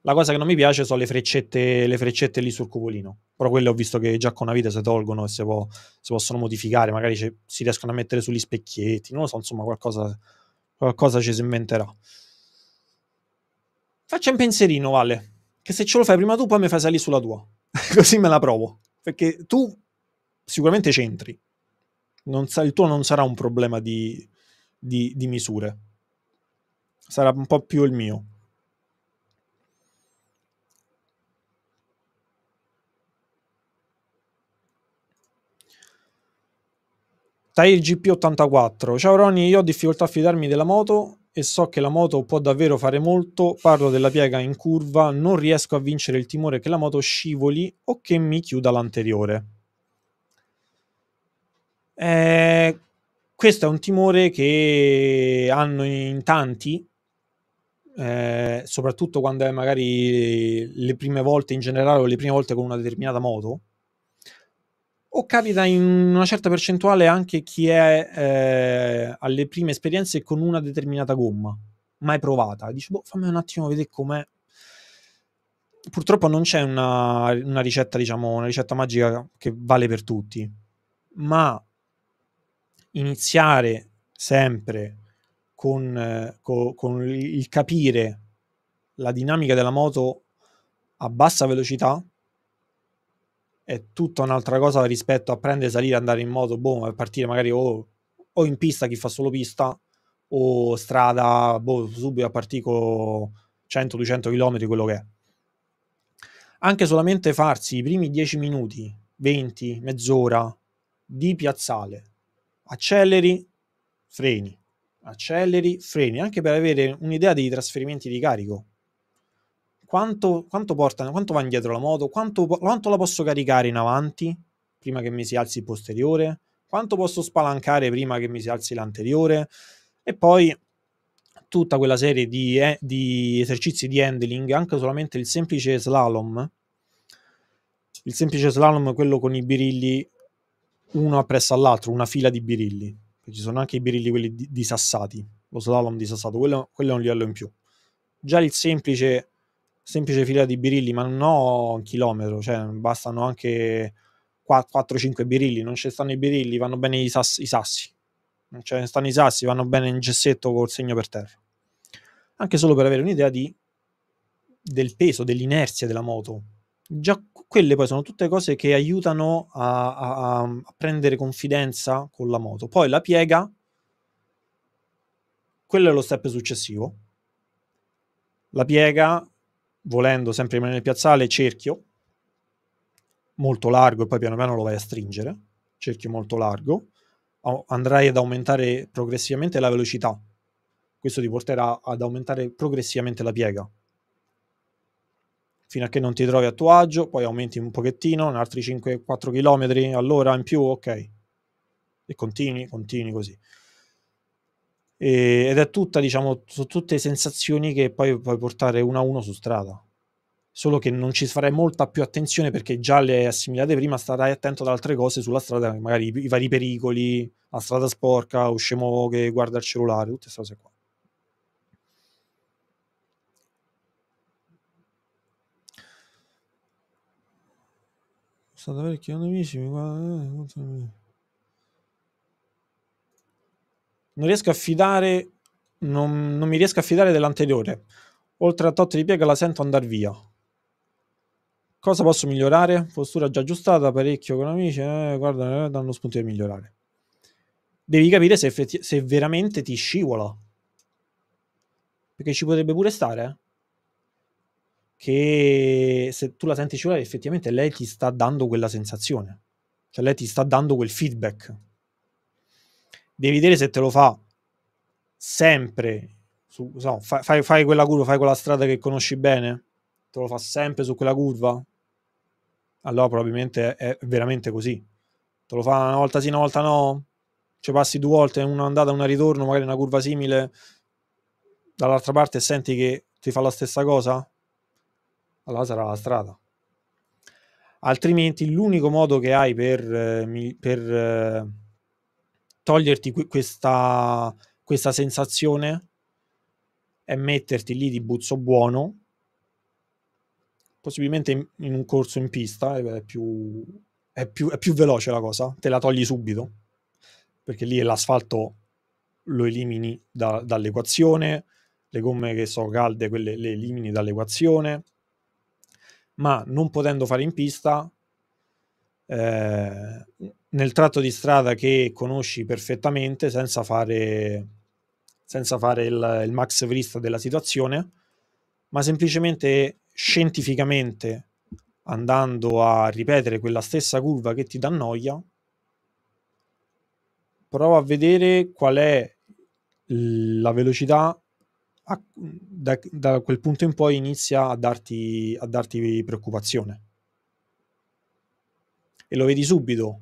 [SPEAKER 1] La cosa che non mi piace sono le freccette, le freccette lì sul cupolino, però quelle ho visto che già con una vita si tolgono e si, può, si possono modificare, magari ci, si riescono a mettere sugli specchietti, non lo so, insomma qualcosa, qualcosa ci si inventerà. Faccia un pensierino, Vale, che se ce lo fai prima tu poi mi fai salire sulla tua. [laughs] Così me la provo. Perché tu sicuramente c'entri. Sa, il tuo non sarà un problema di, di, di misure. Sarà un po' più il mio. Tai GP84. Ciao Ronny, io ho difficoltà a fidarmi della moto e so che la moto può davvero fare molto, parlo della piega in curva, non riesco a vincere il timore che la moto scivoli o che mi chiuda l'anteriore. Eh, questo è un timore che hanno in tanti, eh, soprattutto quando è magari le prime volte in generale o le prime volte con una determinata moto o capita in una certa percentuale anche chi è eh, alle prime esperienze con una determinata gomma, mai provata. Dice, boh, fammi un attimo vedere com'è. Purtroppo non c'è una, una ricetta, diciamo, una ricetta magica che vale per tutti, ma iniziare sempre con, eh, co, con il capire la dinamica della moto a bassa velocità è tutta un'altra cosa rispetto a prendere, salire, andare in moto, boh, partire magari o, o, in pista, chi fa solo pista, o strada, boh, subito a partire con 100-200 km, quello che è. Anche solamente farsi i primi 10 minuti, 20, mezz'ora di piazzale, acceleri, freni, acceleri, freni, anche per avere un'idea dei trasferimenti di carico quanto, quanto, porta, quanto va indietro la moto, quanto, quanto la posso caricare in avanti prima che mi si alzi il posteriore, quanto posso spalancare prima che mi si alzi l'anteriore e poi tutta quella serie di, eh, di, esercizi di handling, anche solamente il semplice slalom, il semplice slalom quello con i birilli uno appresso all'altro, una fila di birilli, ci sono anche i birilli quelli disassati, di lo slalom disassato, quello, quello è un livello in più. Già il semplice semplice fila di birilli, ma non ho un chilometro, cioè bastano anche 4-5 birilli, non ci stanno i birilli, vanno bene i, sassi, i sassi. Non ci stanno i sassi, vanno bene in gessetto col segno per terra. Anche solo per avere un'idea di, del peso, dell'inerzia della moto. Già quelle poi sono tutte cose che aiutano a, a, a prendere confidenza con la moto. Poi la piega, quello è lo step successivo. La piega volendo sempre rimanere nel piazzale, cerchio molto largo e poi piano piano lo vai a stringere, cerchio molto largo, andrai ad aumentare progressivamente la velocità, questo ti porterà ad aumentare progressivamente la piega, fino a che non ti trovi a tuo agio, poi aumenti un pochettino, altri 5-4 km all'ora in più, ok, e continui, continui così. E, ed è tutta, diciamo, sono tutte sensazioni che poi puoi portare uno a uno su strada. Solo che non ci farai molta più attenzione perché già le hai assimilate prima, starai attento ad altre cose sulla strada, magari i, i vari pericoli, la strada sporca, o scemo che guarda il cellulare, tutte queste cose qua. stato parecchio nemici, mi guarda, eh, non riesco a fidare, non, non mi riesco a fidare dell'anteriore. Oltre a tot di piega la sento andare via. Cosa posso migliorare? Postura già aggiustata, parecchio con amici, eh, guarda, eh, danno spunti per migliorare. Devi capire se, effetti- se veramente ti scivola. Perché ci potrebbe pure stare, eh. che se tu la senti scivolare effettivamente lei ti sta dando quella sensazione, cioè lei ti sta dando quel feedback devi vedere se te lo fa sempre. Su, so, fai, fai, fai, quella curva, fai quella strada che conosci bene, te lo fa sempre su quella curva. Allora probabilmente è, veramente così. Te lo fa una volta sì, una volta no. Ci passi due volte, una andata, una ritorno, magari una curva simile dall'altra parte e senti che ti fa la stessa cosa, allora sarà la strada. Altrimenti l'unico modo che hai per, eh, per eh, toglierti questa, questa sensazione e metterti lì di buzzo buono, possibilmente in, in un corso in pista, è più, è, più, è più, veloce la cosa, te la togli subito, perché lì l'asfalto lo elimini da, dall'equazione, le gomme che sono calde quelle le elimini dall'equazione, ma non potendo fare in pista eh, nel tratto di strada che conosci perfettamente senza fare, senza fare il, il max verista della situazione, ma semplicemente scientificamente andando a ripetere quella stessa curva che ti dà noia, prova a vedere qual è la velocità a, da, da, quel punto in poi inizia a darti, a darti preoccupazione e lo vedi subito.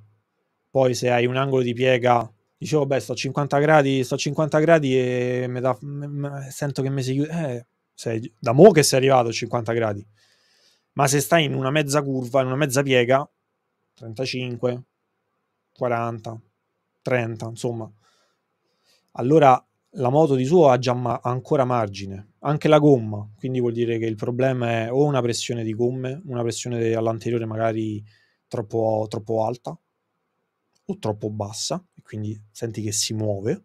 [SPEAKER 1] Poi se hai un angolo di piega, dicevo, oh, beh, sto a 50 gradi, sto a 50 gradi e me da, me, me, sento che mi si chiude. Eh, sei, da mo che sei arrivato a 50 gradi. Ma se stai in una mezza curva, in una mezza piega, 35, 40, 30, insomma, allora la moto di suo ha già ma- ancora margine, anche la gomma, quindi vuol dire che il problema è o una pressione di gomme, una pressione all'anteriore magari troppo, troppo alta o troppo bassa, e quindi senti che si muove,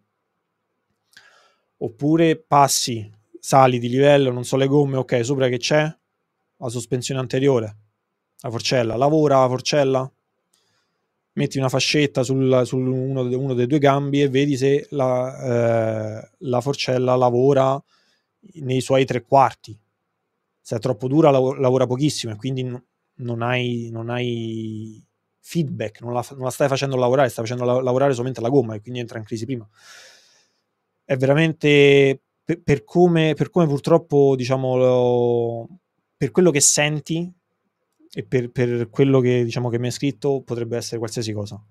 [SPEAKER 1] oppure passi, sali di livello, non so le gomme, ok, sopra che c'è? La sospensione anteriore, la forcella, lavora la forcella, metti una fascetta su uno, uno, dei due gambi e vedi se la, eh, la, forcella lavora nei suoi tre quarti. Se è troppo dura lav- lavora pochissimo e quindi n- non hai, non hai feedback, non la, non la, stai facendo lavorare, stai facendo la, lavorare solamente la gomma e quindi entra in crisi prima. È veramente per, per, come, per come, purtroppo, diciamo, lo, per quello che senti e per, per quello che, diciamo, che mi hai scritto potrebbe essere qualsiasi cosa.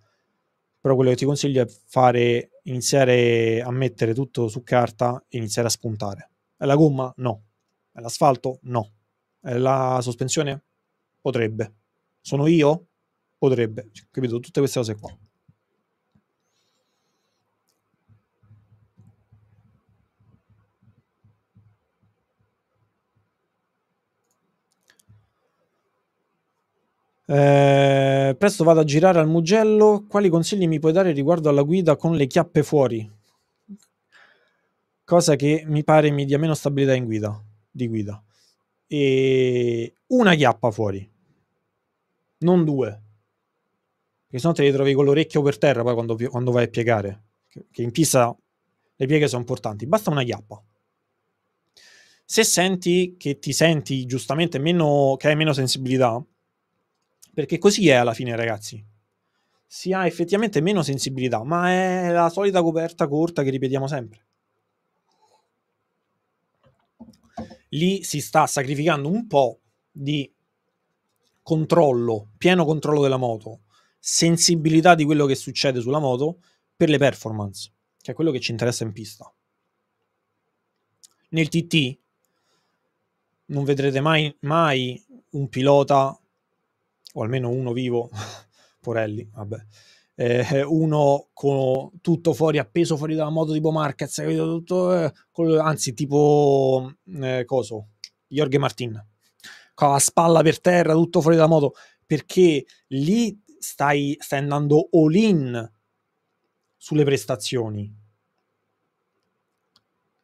[SPEAKER 1] Però quello che ti consiglio è fare, iniziare a mettere tutto su carta e iniziare a spuntare. È la gomma? No. È l'asfalto? No. È la sospensione? Potrebbe. Sono io? Potrebbe. Cioè, capito? Tutte queste cose qua. Eh, presto vado a girare al Mugello. Quali consigli mi puoi dare riguardo alla guida con le chiappe fuori? Cosa che mi pare mi dia meno stabilità in guida, di guida. E una chiappa fuori non due. Perché sennò te li trovi con l'orecchio per terra poi quando, quando vai a piegare. Che, che in pista le pieghe sono importanti. Basta una chiappa. Se senti che ti senti giustamente meno, che hai meno sensibilità, perché così è alla fine, ragazzi. Si ha effettivamente meno sensibilità, ma è la solita coperta corta che ripetiamo sempre. Lì si sta sacrificando un po' di controllo, pieno controllo della moto, sensibilità di quello che succede sulla moto per le performance, che è quello che ci interessa in pista. Nel TT non vedrete mai, mai un pilota, o almeno uno vivo, [laughs] Porelli, vabbè, eh, uno con tutto fuori, appeso fuori dalla moto tipo Marquez, tutto, eh, col, anzi tipo, mm, eh, coso, Jorge Martin con la spalla per terra, tutto fuori dalla moto, perché lì stai, stai andando all in sulle prestazioni.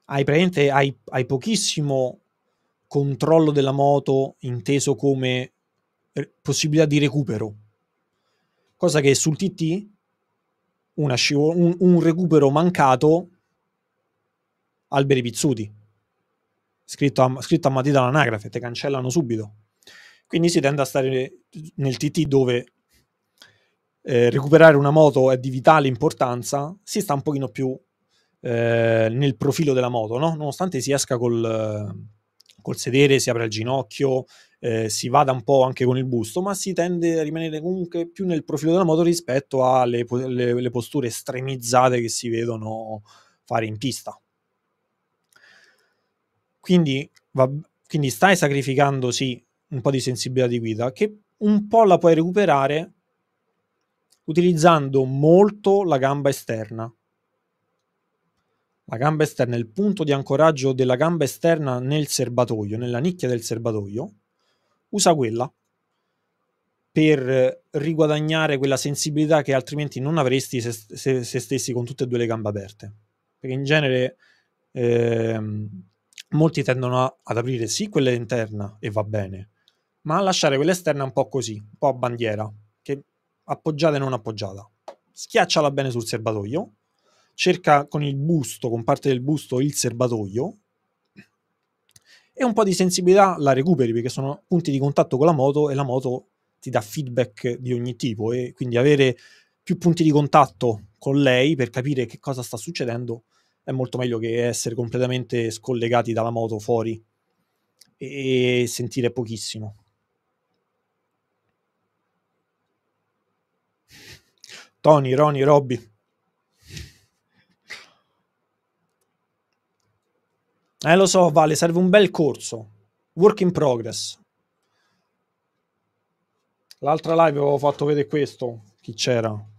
[SPEAKER 1] Hai, presente, hai, hai pochissimo controllo della moto inteso come possibilità di recupero, cosa che sul TT una scivo- un, un recupero mancato alberi pizzuti scritto a, scritto a matita all'anagrafe, te cancellano subito. Quindi si tende a stare nel TT dove eh, recuperare una moto è di vitale importanza, si sta un pochino più eh, nel profilo della moto, no? nonostante si esca col, col sedere, si apra il ginocchio, eh, si vada un po' anche con il busto, ma si tende a rimanere comunque più nel profilo della moto rispetto alle le, le posture estremizzate che si vedono fare in pista. Quindi, va, quindi stai sacrificando, sì, un po' di sensibilità di guida, che un po' la puoi recuperare utilizzando molto la gamba esterna. La gamba esterna, il punto di ancoraggio della gamba esterna nel serbatoio, nella nicchia del serbatoio, usa quella per riguadagnare quella sensibilità che altrimenti non avresti se, se, se stessi con tutte e due le gambe aperte. Perché in genere ehm, molti tendono a, ad aprire sì quella interna e va bene, ma a lasciare quella esterna un po' così, un po' a bandiera, che appoggiata e non appoggiata. Schiacciala bene sul serbatoio, cerca con il busto, con parte del busto, il serbatoio e un po' di sensibilità la recuperi perché sono punti di contatto con la moto e la moto ti dà feedback di ogni tipo e quindi avere più punti di contatto con lei per capire che cosa sta succedendo è molto meglio che essere completamente scollegati dalla moto fuori e sentire pochissimo. Tony, Ronny, Robby. Eh lo so, Vale, serve un bel corso. Work in progress. L'altra live avevo fatto vedere questo, chi c'era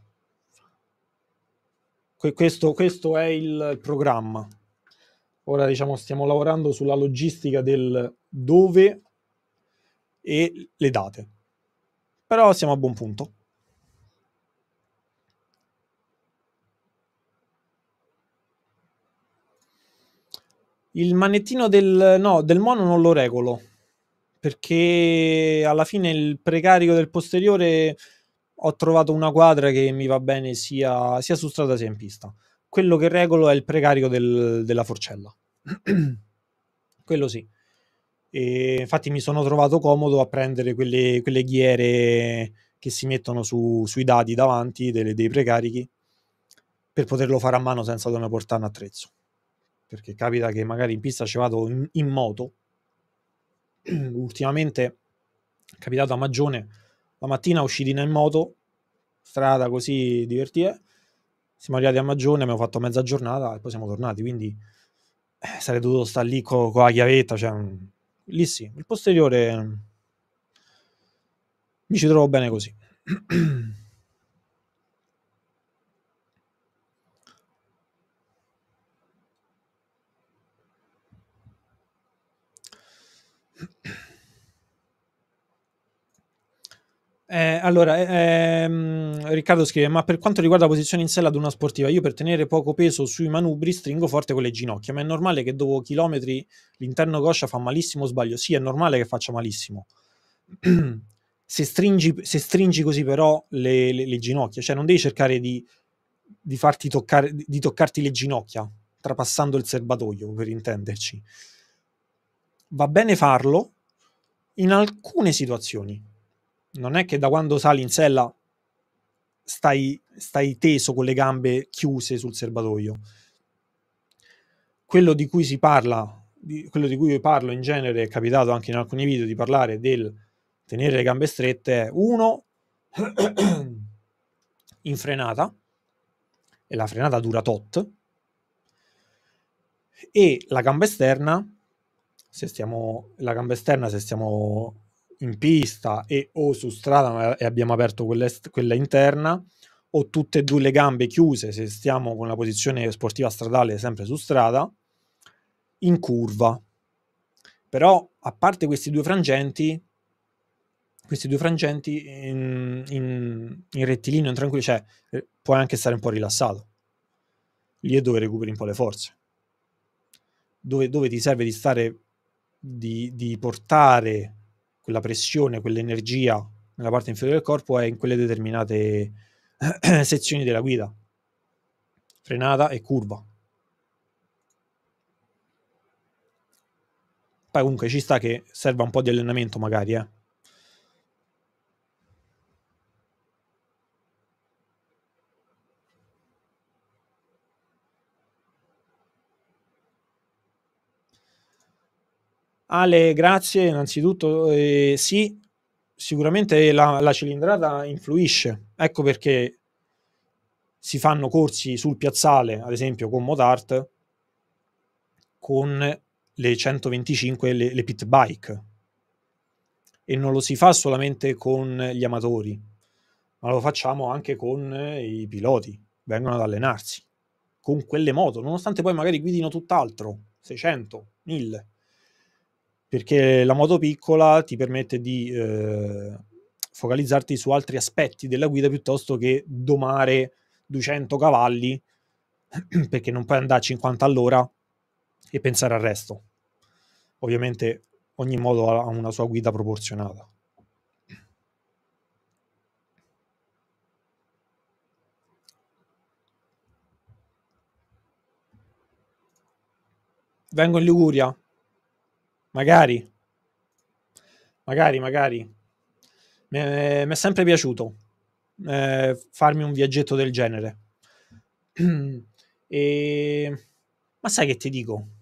[SPEAKER 1] questo, questo è il programma. Ora diciamo stiamo lavorando sulla logistica del dove e le date. Però siamo a buon punto. Il manettino del, no, del mono non lo regolo perché alla fine il precarico del posteriore ho trovato una quadra che mi va bene sia, sia su strada sia in pista. Quello che regolo è il precarico del, della forcella. [clears throat] Quello sì. E infatti mi sono trovato comodo a prendere quelle, quelle ghiere che si mettono su, sui dadi davanti delle, dei precarichi per poterlo fare a mano senza dover portare un attrezzo. Perché capita che magari in pista ci vado in, in moto. [clears throat] Ultimamente è capitato a Magione la mattina uscitina in moto, strada così divertita. Siamo arrivati a Magione, abbiamo fatto mezza giornata e poi siamo tornati. Quindi eh, sarei dovuto stare lì con co la chiavetta. Cioè, mm, lì sì. Il posteriore mm, mi ci trovo bene così. [clears throat] Eh, allora, eh, ehm, Riccardo scrive: Ma per quanto riguarda la posizione in sella ad una sportiva, io per tenere poco peso sui manubri stringo forte con le ginocchia. Ma è normale che dopo chilometri l'interno coscia fa malissimo sbaglio? Sì, è normale che faccia malissimo. [clears throat] se, stringi, se, stringi, così, però, le, le, le, ginocchia, cioè non devi cercare di, di, toccare, di toccarti le ginocchia trapassando il serbatoio, per intenderci. Va bene farlo in alcune situazioni non è che da quando sali in sella stai, stai teso con le gambe chiuse sul serbatoio. Quello di cui si parla, di, quello di cui io parlo in genere, è capitato anche in alcuni video di parlare del tenere le gambe strette, uno, [clears throat] in frenata, e la frenata dura tot, e la gamba esterna, se stiamo, la gamba esterna se stiamo in pista e o su strada e abbiamo aperto quella interna o tutte e due le gambe chiuse se stiamo con la posizione sportiva stradale sempre su strada in curva però a parte questi due frangenti questi due frangenti in, in, in rettilineo in tranquillo cioè eh, puoi anche stare un po' rilassato lì è dove recuperi un po' le forze dove, dove ti serve di stare di, di portare quella pressione, quell'energia nella parte inferiore del corpo è in quelle determinate [clears throat] sezioni della guida, frenata e curva. Poi comunque ci sta che serva un po' di allenamento magari, eh. Ale, grazie innanzitutto. Eh, sì, sicuramente la, la, cilindrata influisce, ecco perché si fanno corsi sul piazzale, ad esempio con Modart, con le 125 le, le pit bike. E non lo si fa solamente con gli amatori, ma lo facciamo anche con eh, i piloti, vengono ad allenarsi con quelle moto, nonostante poi magari guidino tutt'altro, 600, 1000 perché la moto piccola ti permette di eh, focalizzarti su altri aspetti della guida piuttosto che domare 200 cavalli [clears throat] perché non puoi andare a 50 all'ora e pensare al resto. Ovviamente ogni moto ha una sua guida proporzionata. Vengo in Liguria, Magari. Magari, magari. Mi è sempre piaciuto eh, farmi un viaggetto del genere. [clears throat] e... Ma sai che ti dico?